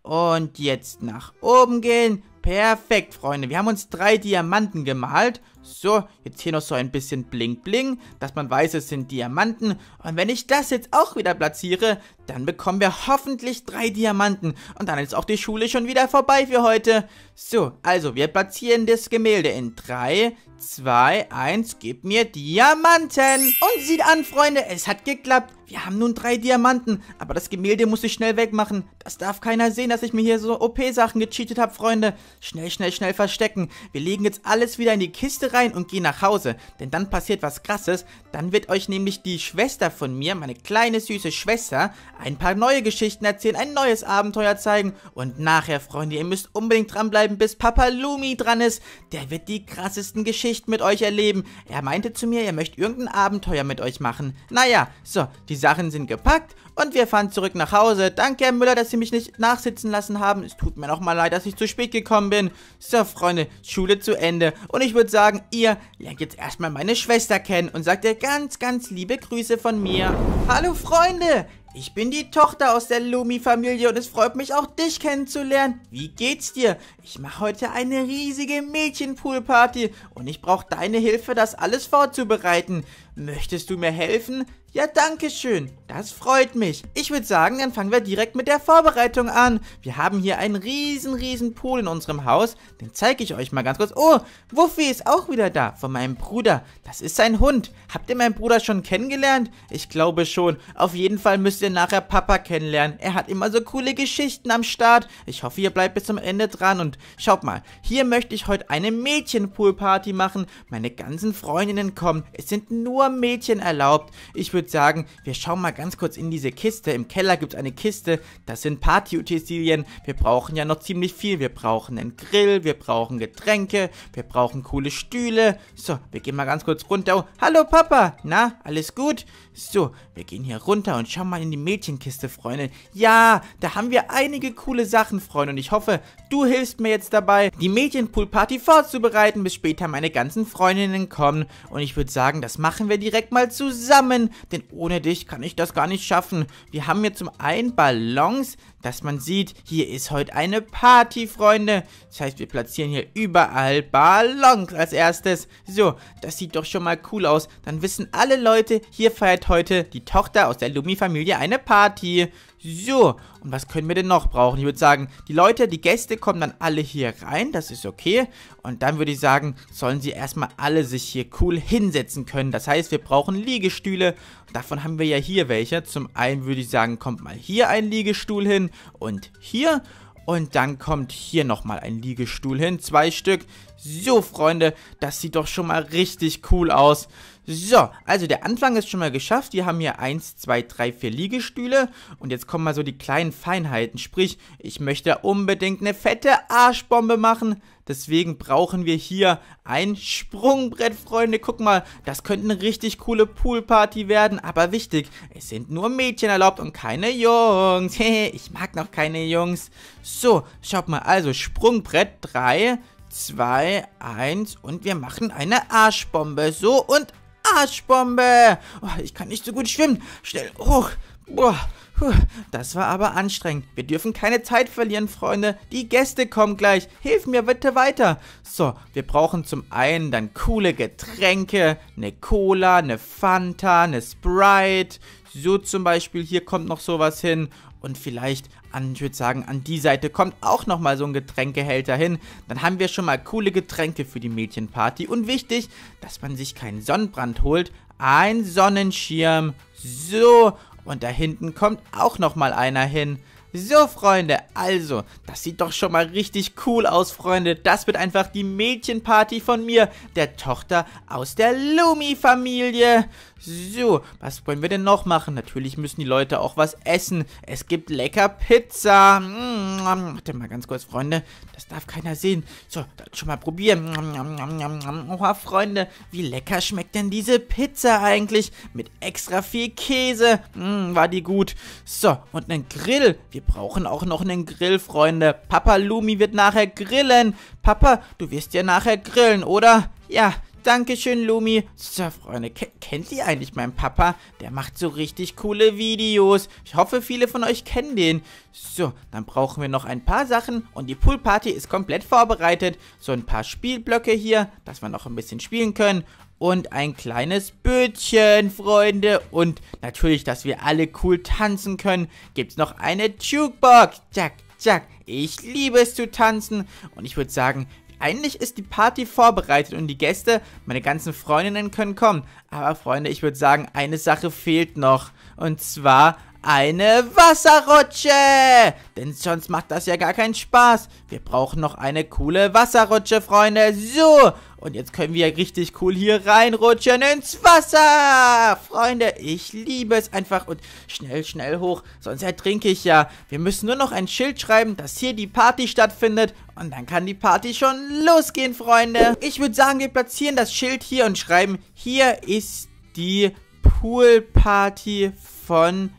Und jetzt nach oben gehen. Perfekt, Freunde. Wir haben uns drei Diamanten gemalt. So, jetzt hier noch so ein bisschen Bling Bling, dass man weiß, es sind Diamanten. Und wenn ich das jetzt auch wieder platziere, dann bekommen wir hoffentlich drei Diamanten. Und dann ist auch die Schule schon wieder vorbei für heute. So, also wir platzieren das Gemälde in 3, 2, 1, gib mir Diamanten. Und sieht an, Freunde, es hat geklappt. Wir haben nun drei Diamanten, aber das Gemälde muss ich schnell wegmachen. Das darf keiner sehen, dass ich mir hier so OP-Sachen gecheatet habe, Freunde. Schnell, schnell, schnell verstecken. Wir legen jetzt alles wieder in die Kiste rein und gehen nach Hause. Denn dann passiert was Krasses. Dann wird euch nämlich die Schwester von mir, meine kleine süße Schwester, ein paar neue Geschichten erzählen, ein neues Abenteuer zeigen. Und nachher, Freunde, ihr müsst unbedingt dranbleiben, bis Papa Lumi dran ist. Der wird die krassesten Geschichten mit euch erleben. Er meinte zu mir, er möchte irgendein Abenteuer mit euch machen. Naja, so, die Sachen sind gepackt und wir fahren zurück nach Hause. Danke, Herr Müller, dass Sie mich nicht nachsitzen lassen haben. Es tut mir nochmal leid, dass ich zu spät gekommen bin. So, Freunde, Schule zu Ende. Und ich würde sagen, ihr lernt jetzt erstmal meine Schwester kennen und sagt ihr ganz, ganz liebe Grüße von mir. Hallo, Freunde! Ich bin die Tochter aus der Lumi-Familie und es freut mich auch, dich kennenzulernen. Wie geht's dir? Ich mache heute eine riesige Mädchenpoolparty und ich brauche deine Hilfe, das alles vorzubereiten. Möchtest du mir helfen? Ja, danke schön. Das freut mich. Ich würde sagen, dann fangen wir direkt mit der Vorbereitung an. Wir haben hier einen riesen, riesen Pool in unserem Haus. Den zeige ich euch mal ganz kurz. Oh, Wuffi ist auch wieder da, von meinem Bruder. Das ist sein Hund. Habt ihr meinen Bruder schon kennengelernt? Ich glaube schon. Auf jeden Fall müsst ihr nachher Papa kennenlernen. Er hat immer so coole Geschichten am Start. Ich hoffe, ihr bleibt bis zum Ende dran. Und schaut mal, hier möchte ich heute eine Mädchenpoolparty machen. Meine ganzen Freundinnen kommen. Es sind nur Mädchen erlaubt. Ich würde sagen, wir schauen mal ganz kurz in diese Kiste. Im Keller gibt es eine Kiste. Das sind Partyutensilien. Wir brauchen ja noch ziemlich viel. Wir brauchen einen Grill, wir brauchen Getränke, wir brauchen coole Stühle. So, wir gehen mal ganz kurz runter. Oh, hallo Papa. Na, alles gut? So, wir gehen hier runter und schauen mal in die Mädchenkiste, Freunde. Ja, da haben wir einige coole Sachen, Freunde. Und ich hoffe, du hilfst mir jetzt dabei, die Mädchenpoolparty vorzubereiten, bis später meine ganzen Freundinnen kommen. Und ich würde sagen, das machen wir direkt mal zusammen. Denn ohne dich kann ich das das gar nicht schaffen. Wir haben hier zum einen Ballons, dass man sieht, hier ist heute eine Party, Freunde. Das heißt, wir platzieren hier überall Ballons als erstes. So, das sieht doch schon mal cool aus. Dann wissen alle Leute, hier feiert heute die Tochter aus der Lumi-Familie eine Party. So, und was können wir denn noch brauchen? Ich würde sagen, die Leute, die Gäste kommen dann alle hier rein, das ist okay. Und dann würde ich sagen, sollen sie erstmal alle sich hier cool hinsetzen können. Das heißt, wir brauchen Liegestühle. Davon haben wir ja hier welche. Zum einen würde ich sagen, kommt mal hier ein Liegestuhl hin und hier. Und dann kommt hier nochmal ein Liegestuhl hin, zwei Stück. So, Freunde, das sieht doch schon mal richtig cool aus. So, also der Anfang ist schon mal geschafft. Wir haben hier 1, 2, 3, 4 Liegestühle. Und jetzt kommen mal so die kleinen Feinheiten. Sprich, ich möchte unbedingt eine fette Arschbombe machen. Deswegen brauchen wir hier ein Sprungbrett, Freunde. Guck mal, das könnte eine richtig coole Poolparty werden. Aber wichtig, es sind nur Mädchen erlaubt und keine Jungs. Hehe, ich mag noch keine Jungs. So, schaut mal. Also Sprungbrett 3, 2, 1 und wir machen eine Arschbombe. So und Arschbombe. Oh, ich kann nicht so gut schwimmen. Schnell hoch. Boah. Das war aber anstrengend. Wir dürfen keine Zeit verlieren, Freunde. Die Gäste kommen gleich. Hilf mir bitte weiter. So, wir brauchen zum einen dann coole Getränke. Eine Cola, eine Fanta, eine Sprite. So zum Beispiel, hier kommt noch sowas hin. Und vielleicht an, ich würde sagen, an die Seite kommt auch nochmal so ein Getränkehälter hin. Dann haben wir schon mal coole Getränke für die Mädchenparty. Und wichtig, dass man sich keinen Sonnenbrand holt. Ein Sonnenschirm. So. Und da hinten kommt auch nochmal einer hin. So, Freunde, also, das sieht doch schon mal richtig cool aus, Freunde. Das wird einfach die Mädchenparty von mir, der Tochter aus der Lumi-Familie. So, was wollen wir denn noch machen? Natürlich müssen die Leute auch was essen. Es gibt lecker Pizza. Mm, warte mal ganz kurz, Freunde. Das darf keiner sehen. So, dann schon mal probieren. Oha, Freunde, wie lecker schmeckt denn diese Pizza eigentlich? Mit extra viel Käse. Mm, war die gut. So, und einen Grill. Wir brauchen auch noch einen Grill, Freunde. Papa Lumi wird nachher grillen. Papa, du wirst ja nachher grillen, oder? Ja, Dankeschön, Lumi. So, Freunde, ke kennt ihr eigentlich meinen Papa? Der macht so richtig coole Videos. Ich hoffe, viele von euch kennen den. So, dann brauchen wir noch ein paar Sachen und die Poolparty ist komplett vorbereitet. So ein paar Spielblöcke hier, dass wir noch ein bisschen spielen können. Und ein kleines Bötchen, Freunde. Und natürlich, dass wir alle cool tanzen können, gibt es noch eine Jukebox. Zack, zack. ich liebe es zu tanzen. Und ich würde sagen, eigentlich ist die Party vorbereitet und die Gäste, meine ganzen Freundinnen können kommen. Aber Freunde, ich würde sagen, eine Sache fehlt noch. Und zwar eine Wasserrutsche. Denn sonst macht das ja gar keinen Spaß. Wir brauchen noch eine coole Wasserrutsche, Freunde. So, und jetzt können wir richtig cool hier reinrutschen ins Wasser. Freunde, ich liebe es einfach. Und schnell, schnell hoch, sonst ertrinke ich ja. Wir müssen nur noch ein Schild schreiben, dass hier die Party stattfindet. Und dann kann die Party schon losgehen, Freunde. Ich würde sagen, wir platzieren das Schild hier und schreiben, hier ist die Poolparty von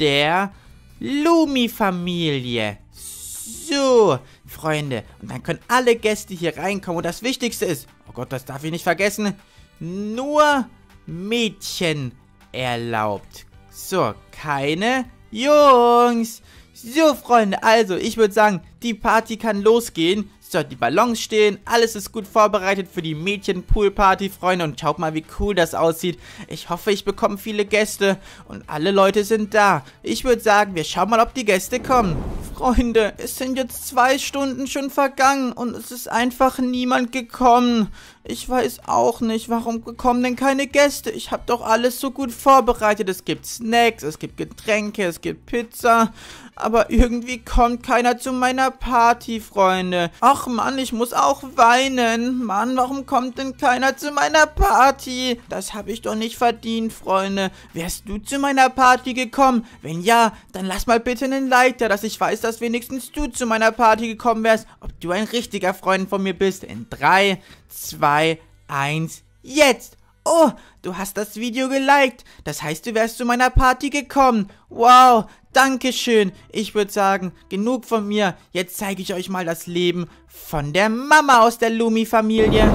der Lumi-Familie. So, Freunde. Und dann können alle Gäste hier reinkommen. Und das Wichtigste ist, oh Gott, das darf ich nicht vergessen, nur Mädchen erlaubt. So, keine Jungs. So, Freunde, also, ich würde sagen, die Party kann losgehen. Dort die Ballons stehen, alles ist gut vorbereitet für die mädchen pool party Freunde. Und schaut mal, wie cool das aussieht. Ich hoffe, ich bekomme viele Gäste. Und alle Leute sind da. Ich würde sagen, wir schauen mal, ob die Gäste kommen. Freunde, es sind jetzt zwei Stunden schon vergangen und es ist einfach niemand gekommen. Ich weiß auch nicht, warum kommen denn keine Gäste? Ich habe doch alles so gut vorbereitet. Es gibt Snacks, es gibt Getränke, es gibt Pizza. Aber irgendwie kommt keiner zu meiner Party, Freunde. Ach Mann, ich muss auch weinen. Mann, warum kommt denn keiner zu meiner Party? Das habe ich doch nicht verdient, Freunde. Wärst du zu meiner Party gekommen? Wenn ja, dann lass mal bitte einen Like da, dass ich weiß, dass wenigstens du zu meiner Party gekommen wärst. Ob du ein richtiger Freund von mir bist. In 3, 2, 1, jetzt! Oh, du hast das Video geliked. Das heißt, du wärst zu meiner Party gekommen. Wow, Dankeschön. Ich würde sagen, genug von mir. Jetzt zeige ich euch mal das Leben von der Mama aus der Lumi-Familie.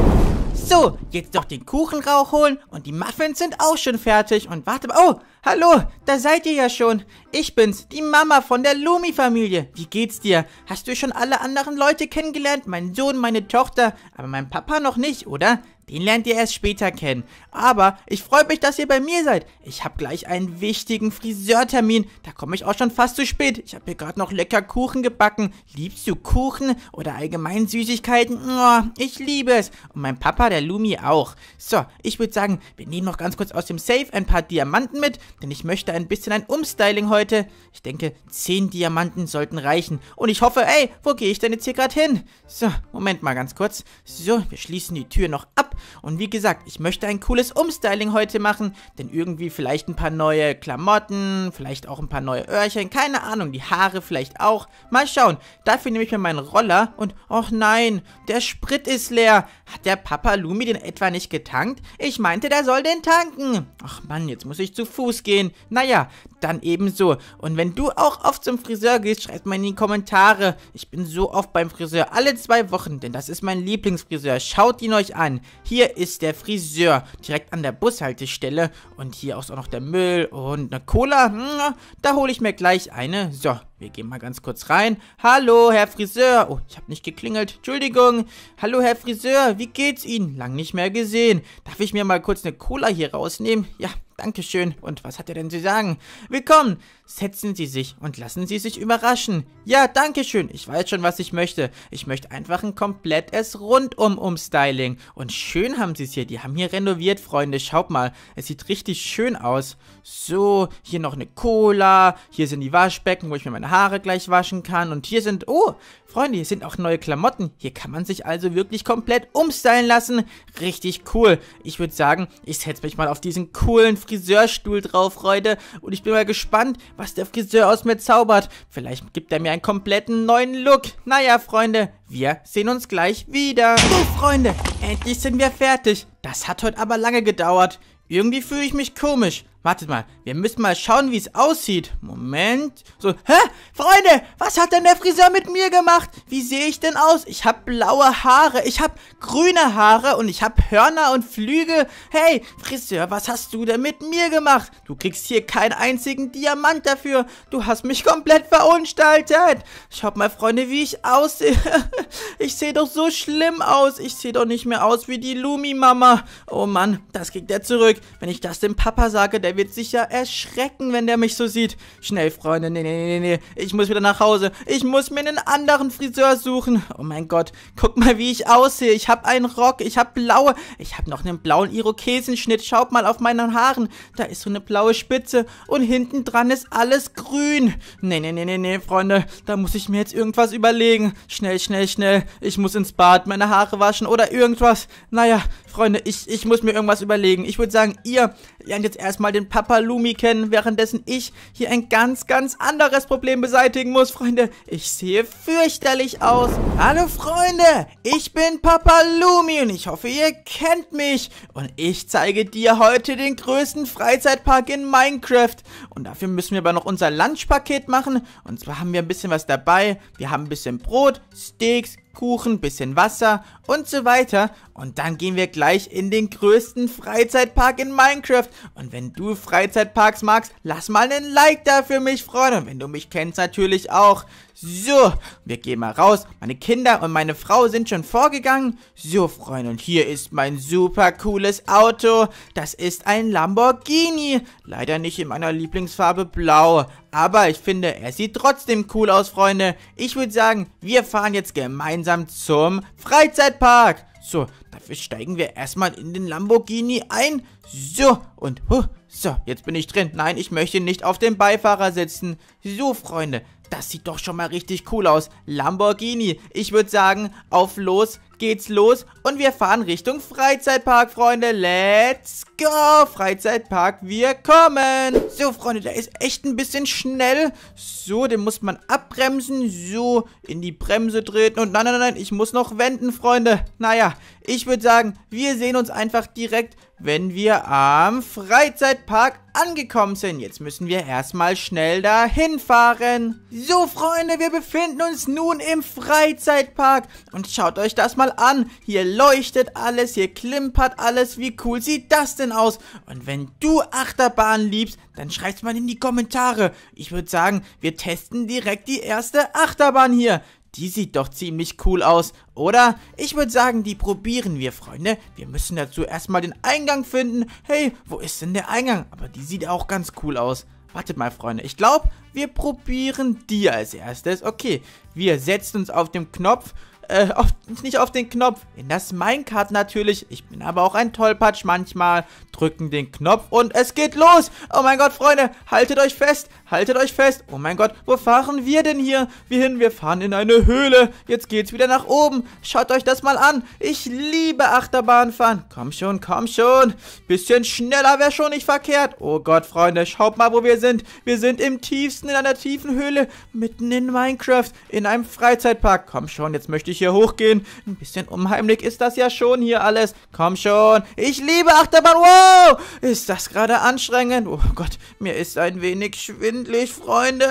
So, jetzt noch den Kuchenrauch holen und die Muffins sind auch schon fertig. Und warte mal, oh, Hallo, da seid ihr ja schon. Ich bin's, die Mama von der Lumi-Familie. Wie geht's dir? Hast du schon alle anderen Leute kennengelernt? Mein Sohn, meine Tochter, aber mein Papa noch nicht, oder? Den lernt ihr erst später kennen. Aber ich freue mich, dass ihr bei mir seid. Ich habe gleich einen wichtigen Friseurtermin. Da komme ich auch schon fast zu spät. Ich habe hier gerade noch lecker Kuchen gebacken. Liebst du Kuchen oder allgemein Süßigkeiten? Oh, ich liebe es. Und mein Papa, der Lumi, auch. So, ich würde sagen, wir nehmen noch ganz kurz aus dem Safe ein paar Diamanten mit denn ich möchte ein bisschen ein Umstyling heute. Ich denke, 10 Diamanten sollten reichen. Und ich hoffe, ey, wo gehe ich denn jetzt hier gerade hin? So, Moment mal ganz kurz. So, wir schließen die Tür noch ab. Und wie gesagt, ich möchte ein cooles Umstyling heute machen, denn irgendwie vielleicht ein paar neue Klamotten, vielleicht auch ein paar neue Öhrchen, keine Ahnung, die Haare vielleicht auch. Mal schauen. Dafür nehme ich mir meinen Roller und, ach nein, der Sprit ist leer. Hat der Papa Lumi den etwa nicht getankt? Ich meinte, der soll den tanken. Ach Mann, jetzt muss ich zu Fuß gehen. Naja, dann ebenso. Und wenn du auch oft zum Friseur gehst, schreib mal in die Kommentare. Ich bin so oft beim Friseur, alle zwei Wochen, denn das ist mein Lieblingsfriseur. Schaut ihn euch an. Hier ist der Friseur, direkt an der Bushaltestelle. Und hier ist auch noch der Müll und eine Cola. Da hole ich mir gleich eine. So, wir gehen mal ganz kurz rein. Hallo, Herr Friseur. Oh, ich habe nicht geklingelt. Entschuldigung. Hallo, Herr Friseur. Wie geht's Ihnen? Lang nicht mehr gesehen. Darf ich mir mal kurz eine Cola hier rausnehmen? Ja, Dankeschön. Und was hat er denn zu sagen? Vi kan Setzen Sie sich und lassen Sie sich überraschen. Ja, danke schön. Ich weiß schon, was ich möchte. Ich möchte einfach ein komplettes rundum umstyling Und schön haben sie es hier. Die haben hier renoviert, Freunde. Schaut mal. Es sieht richtig schön aus. So, hier noch eine Cola. Hier sind die Waschbecken, wo ich mir meine Haare gleich waschen kann. Und hier sind... Oh, Freunde, hier sind auch neue Klamotten. Hier kann man sich also wirklich komplett umstylen lassen. Richtig cool. Ich würde sagen, ich setze mich mal auf diesen coolen Friseurstuhl drauf, Freunde. Und ich bin mal gespannt, was der Friseur aus mir zaubert. Vielleicht gibt er mir einen kompletten neuen Look. Naja, Freunde, wir sehen uns gleich wieder. So, Freunde, endlich sind wir fertig. Das hat heute aber lange gedauert. Irgendwie fühle ich mich komisch. Wartet mal, wir müssen mal schauen, wie es aussieht. Moment. So, hä? Freunde, was hat denn der Friseur mit mir gemacht? Wie sehe ich denn aus? Ich habe blaue Haare, ich habe grüne Haare und ich habe Hörner und Flügel. Hey, Friseur, was hast du denn mit mir gemacht? Du kriegst hier keinen einzigen Diamant dafür. Du hast mich komplett verunstaltet. Schaut mal, Freunde, wie ich aussehe. ich sehe doch so schlimm aus. Ich sehe doch nicht mehr aus wie die Lumi-Mama. Oh Mann, das kriegt er zurück. Wenn ich das dem Papa sage, der der wird sich ja erschrecken, wenn der mich so sieht. Schnell, Freunde. Nee, nee, nee, nee. Ich muss wieder nach Hause. Ich muss mir einen anderen Friseur suchen. Oh mein Gott. Guck mal, wie ich aussehe. Ich habe einen Rock. Ich habe blaue. Ich habe noch einen blauen Irokesenschnitt. Schaut mal auf meinen Haaren. Da ist so eine blaue Spitze. Und hinten dran ist alles grün. Nee, nee, nee, nee, nee, Freunde. Da muss ich mir jetzt irgendwas überlegen. Schnell, schnell, schnell. Ich muss ins Bad meine Haare waschen oder irgendwas. Naja, Freunde, ich, ich muss mir irgendwas überlegen. Ich würde sagen, ihr lernt jetzt erstmal den Papa Lumi kennen, währenddessen ich hier ein ganz, ganz anderes Problem beseitigen muss, Freunde. Ich sehe fürchterlich aus. Hallo, Freunde, ich bin Papa Lumi und ich hoffe, ihr kennt mich. Und ich zeige dir heute den größten Freizeitpark in Minecraft. Und dafür müssen wir aber noch unser Lunchpaket machen. Und zwar haben wir ein bisschen was dabei. Wir haben ein bisschen Brot, Steaks, Kuchen, bisschen Wasser und so weiter. Und dann gehen wir gleich in den größten Freizeitpark in Minecraft. Und wenn du Freizeitparks magst, lass mal einen Like da für mich, Freunde. Und wenn du mich kennst, natürlich auch. So, wir gehen mal raus. Meine Kinder und meine Frau sind schon vorgegangen. So, Freunde, und hier ist mein super cooles Auto. Das ist ein Lamborghini. Leider nicht in meiner Lieblingsfarbe blau. Aber ich finde, er sieht trotzdem cool aus, Freunde. Ich würde sagen, wir fahren jetzt gemeinsam zum Freizeitpark. So, dafür steigen wir erstmal in den Lamborghini ein. So, und huh, so, jetzt bin ich drin. Nein, ich möchte nicht auf dem Beifahrer sitzen. So, Freunde, das sieht doch schon mal richtig cool aus. Lamborghini. Ich würde sagen, auf los geht's los und wir fahren Richtung Freizeitpark, Freunde. Let's go! Freizeitpark, wir kommen! So, Freunde, der ist echt ein bisschen schnell. So, den muss man abbremsen. So, in die Bremse treten. Und nein, nein, nein, ich muss noch wenden, Freunde. Naja, ich würde sagen, wir sehen uns einfach direkt wenn wir am Freizeitpark angekommen sind. Jetzt müssen wir erstmal schnell dahin fahren. So, Freunde, wir befinden uns nun im Freizeitpark. Und schaut euch das mal an. Hier leuchtet alles, hier klimpert alles. Wie cool sieht das denn aus? Und wenn du Achterbahn liebst, dann schreib's mal in die Kommentare. Ich würde sagen, wir testen direkt die erste Achterbahn hier. Die sieht doch ziemlich cool aus, oder? Ich würde sagen, die probieren wir, Freunde. Wir müssen dazu erstmal den Eingang finden. Hey, wo ist denn der Eingang? Aber die sieht auch ganz cool aus. Wartet mal, Freunde. Ich glaube, wir probieren die als erstes. Okay, wir setzen uns auf den Knopf äh, auf, nicht auf den Knopf. In das Minecart natürlich. Ich bin aber auch ein Tollpatsch manchmal. Drücken den Knopf und es geht los. Oh mein Gott, Freunde, haltet euch fest. Haltet euch fest. Oh mein Gott, wo fahren wir denn hier? Wir hin, wir fahren in eine Höhle. Jetzt geht's wieder nach oben. Schaut euch das mal an. Ich liebe Achterbahnfahren. Komm schon, komm schon. Bisschen schneller wäre schon nicht verkehrt. Oh Gott, Freunde, schaut mal, wo wir sind. Wir sind im tiefsten, in einer tiefen Höhle. Mitten in Minecraft. In einem Freizeitpark. Komm schon, jetzt möchte ich hier hochgehen. Ein bisschen unheimlich ist das ja schon hier alles. Komm schon. Ich liebe Achterbahn. Wow, ist das gerade anstrengend. Oh Gott, mir ist ein wenig schwindlig, Freunde.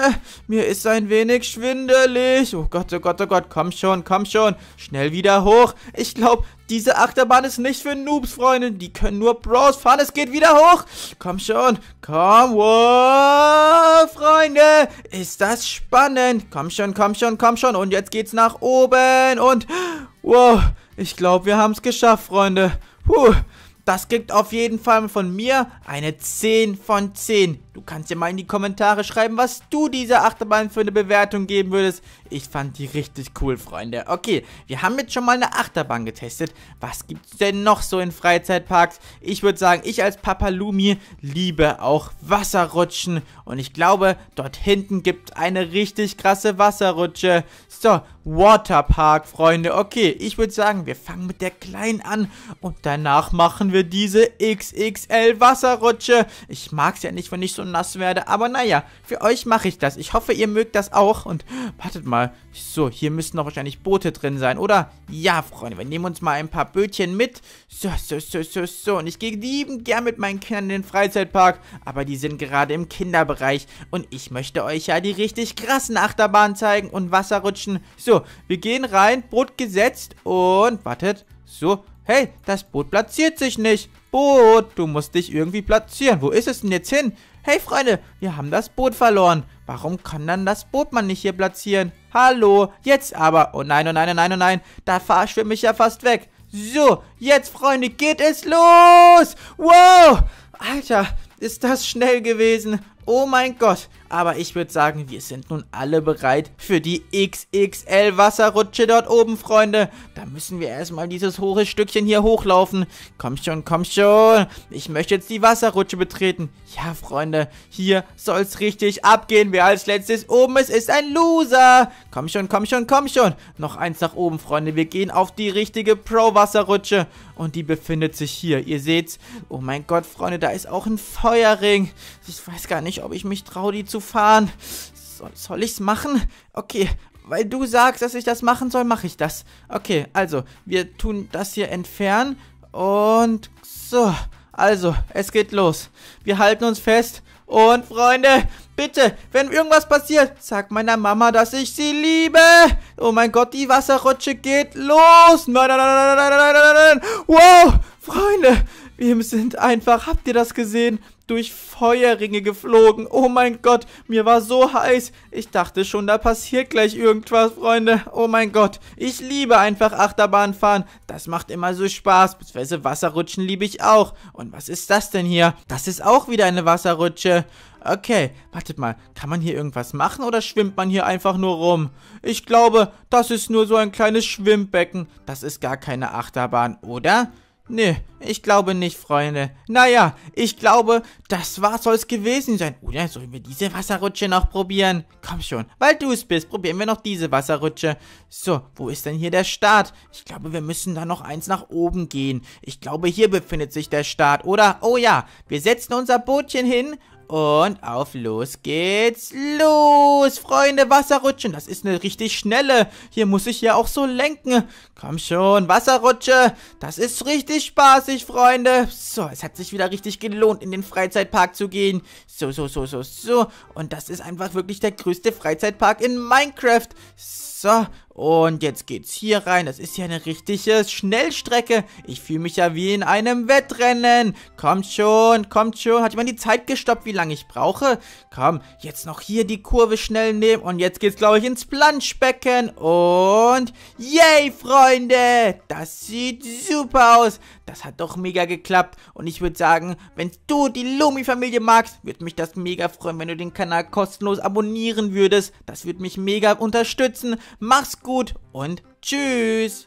Mir ist ein wenig schwindelig. Oh Gott, oh Gott, oh Gott. Komm schon, komm schon. Schnell wieder hoch. Ich glaube, diese Achterbahn ist nicht für Noobs, Freunde. Die können nur Bros fahren. Es geht wieder hoch. Komm schon. Komm. Wow, Freunde. Ist das spannend. Komm schon, komm schon, komm schon. Und jetzt geht's nach oben. Und wow, ich glaube, wir haben's geschafft, Freunde. Puh. Das gibt auf jeden Fall von mir eine 10 von 10. Du kannst ja mal in die Kommentare schreiben, was du dieser Achterbahn für eine Bewertung geben würdest. Ich fand die richtig cool, Freunde. Okay, wir haben jetzt schon mal eine Achterbahn getestet. Was gibt's denn noch so in Freizeitparks? Ich würde sagen, ich als Papa Lumi liebe auch Wasserrutschen. Und ich glaube, dort hinten gibt es eine richtig krasse Wasserrutsche. So, Waterpark, Freunde. Okay, ich würde sagen, wir fangen mit der kleinen an und danach machen wir diese XXL Wasserrutsche. Ich mag es ja nicht, wenn ich so und nass werde. Aber naja, für euch mache ich das. Ich hoffe, ihr mögt das auch. Und wartet mal. So, hier müssen doch wahrscheinlich Boote drin sein, oder? Ja, Freunde, wir nehmen uns mal ein paar Bötchen mit. So, so, so, so, so. Und ich gehe lieben gern mit meinen Kindern in den Freizeitpark. Aber die sind gerade im Kinderbereich. Und ich möchte euch ja die richtig krassen Achterbahnen zeigen und Wasserrutschen. So, wir gehen rein. Boot gesetzt. Und wartet. So, hey, das Boot platziert sich nicht. Boot, du musst dich irgendwie platzieren. Wo ist es denn jetzt hin? Hey Freunde, wir haben das Boot verloren. Warum kann dann das Boot man nicht hier platzieren? Hallo, jetzt aber. Oh nein, oh nein, oh nein, oh nein. Da verschwimme ich ja fast weg. So, jetzt Freunde, geht es los. Wow, Alter, ist das schnell gewesen. Oh mein Gott. Aber ich würde sagen, wir sind nun alle bereit für die XXL Wasserrutsche dort oben, Freunde. Da müssen wir erstmal dieses hohe Stückchen hier hochlaufen. Komm schon, komm schon. Ich möchte jetzt die Wasserrutsche betreten. Ja, Freunde, hier soll es richtig abgehen. Wer als letztes oben ist, ist ein Loser. Komm schon, komm schon, komm schon. Noch eins nach oben, Freunde. Wir gehen auf die richtige Pro-Wasserrutsche. Und die befindet sich hier. Ihr seht's. Oh mein Gott, Freunde, da ist auch ein Feuerring. Ich weiß gar nicht, ob ich mich traue, die zu zu fahren. So, soll ich's machen? Okay, weil du sagst, dass ich das machen soll, mache ich das. Okay, also, wir tun das hier entfernen und so. Also, es geht los. Wir halten uns fest und Freunde, bitte, wenn irgendwas passiert, sag meiner Mama, dass ich sie liebe. Oh mein Gott, die Wasserrutsche geht los. Nein, nein, nein, nein, nein, nein, nein. Wow, Freunde, wir sind einfach, habt ihr das gesehen? durch Feuerringe geflogen. Oh mein Gott, mir war so heiß. Ich dachte schon, da passiert gleich irgendwas, Freunde. Oh mein Gott, ich liebe einfach Achterbahnfahren. Das macht immer so Spaß, beziehungsweise Wasserrutschen liebe ich auch. Und was ist das denn hier? Das ist auch wieder eine Wasserrutsche. Okay, wartet mal. Kann man hier irgendwas machen oder schwimmt man hier einfach nur rum? Ich glaube, das ist nur so ein kleines Schwimmbecken. Das ist gar keine Achterbahn, oder? Nö, ich glaube nicht, Freunde. Naja, ich glaube, das war es gewesen sein. Oder oh sollen wir diese Wasserrutsche noch probieren? Komm schon, weil du es bist, probieren wir noch diese Wasserrutsche. So, wo ist denn hier der Start? Ich glaube, wir müssen da noch eins nach oben gehen. Ich glaube, hier befindet sich der Start, oder? Oh ja, wir setzen unser Bootchen hin und auf los geht's. Los, Freunde, Wasserrutschen. Das ist eine richtig schnelle. Hier muss ich ja auch so lenken. Komm schon, Wasserrutsche. Das ist richtig spaßig, Freunde. So, es hat sich wieder richtig gelohnt, in den Freizeitpark zu gehen. So, so, so, so, so. Und das ist einfach wirklich der größte Freizeitpark in Minecraft. So, und jetzt geht's hier rein. Das ist ja eine richtige Schnellstrecke. Ich fühle mich ja wie in einem Wettrennen. Kommt schon, kommt schon. Hat jemand die Zeit gestoppt, wie lange ich brauche? Komm, jetzt noch hier die Kurve schnell nehmen. Und jetzt geht's, glaube ich, ins Planschbecken. Und yay, Freunde. Das sieht super aus. Das hat doch mega geklappt und ich würde sagen, wenn du die lumi familie magst, würde mich das mega freuen, wenn du den Kanal kostenlos abonnieren würdest. Das würde mich mega unterstützen. Mach's gut und tschüss.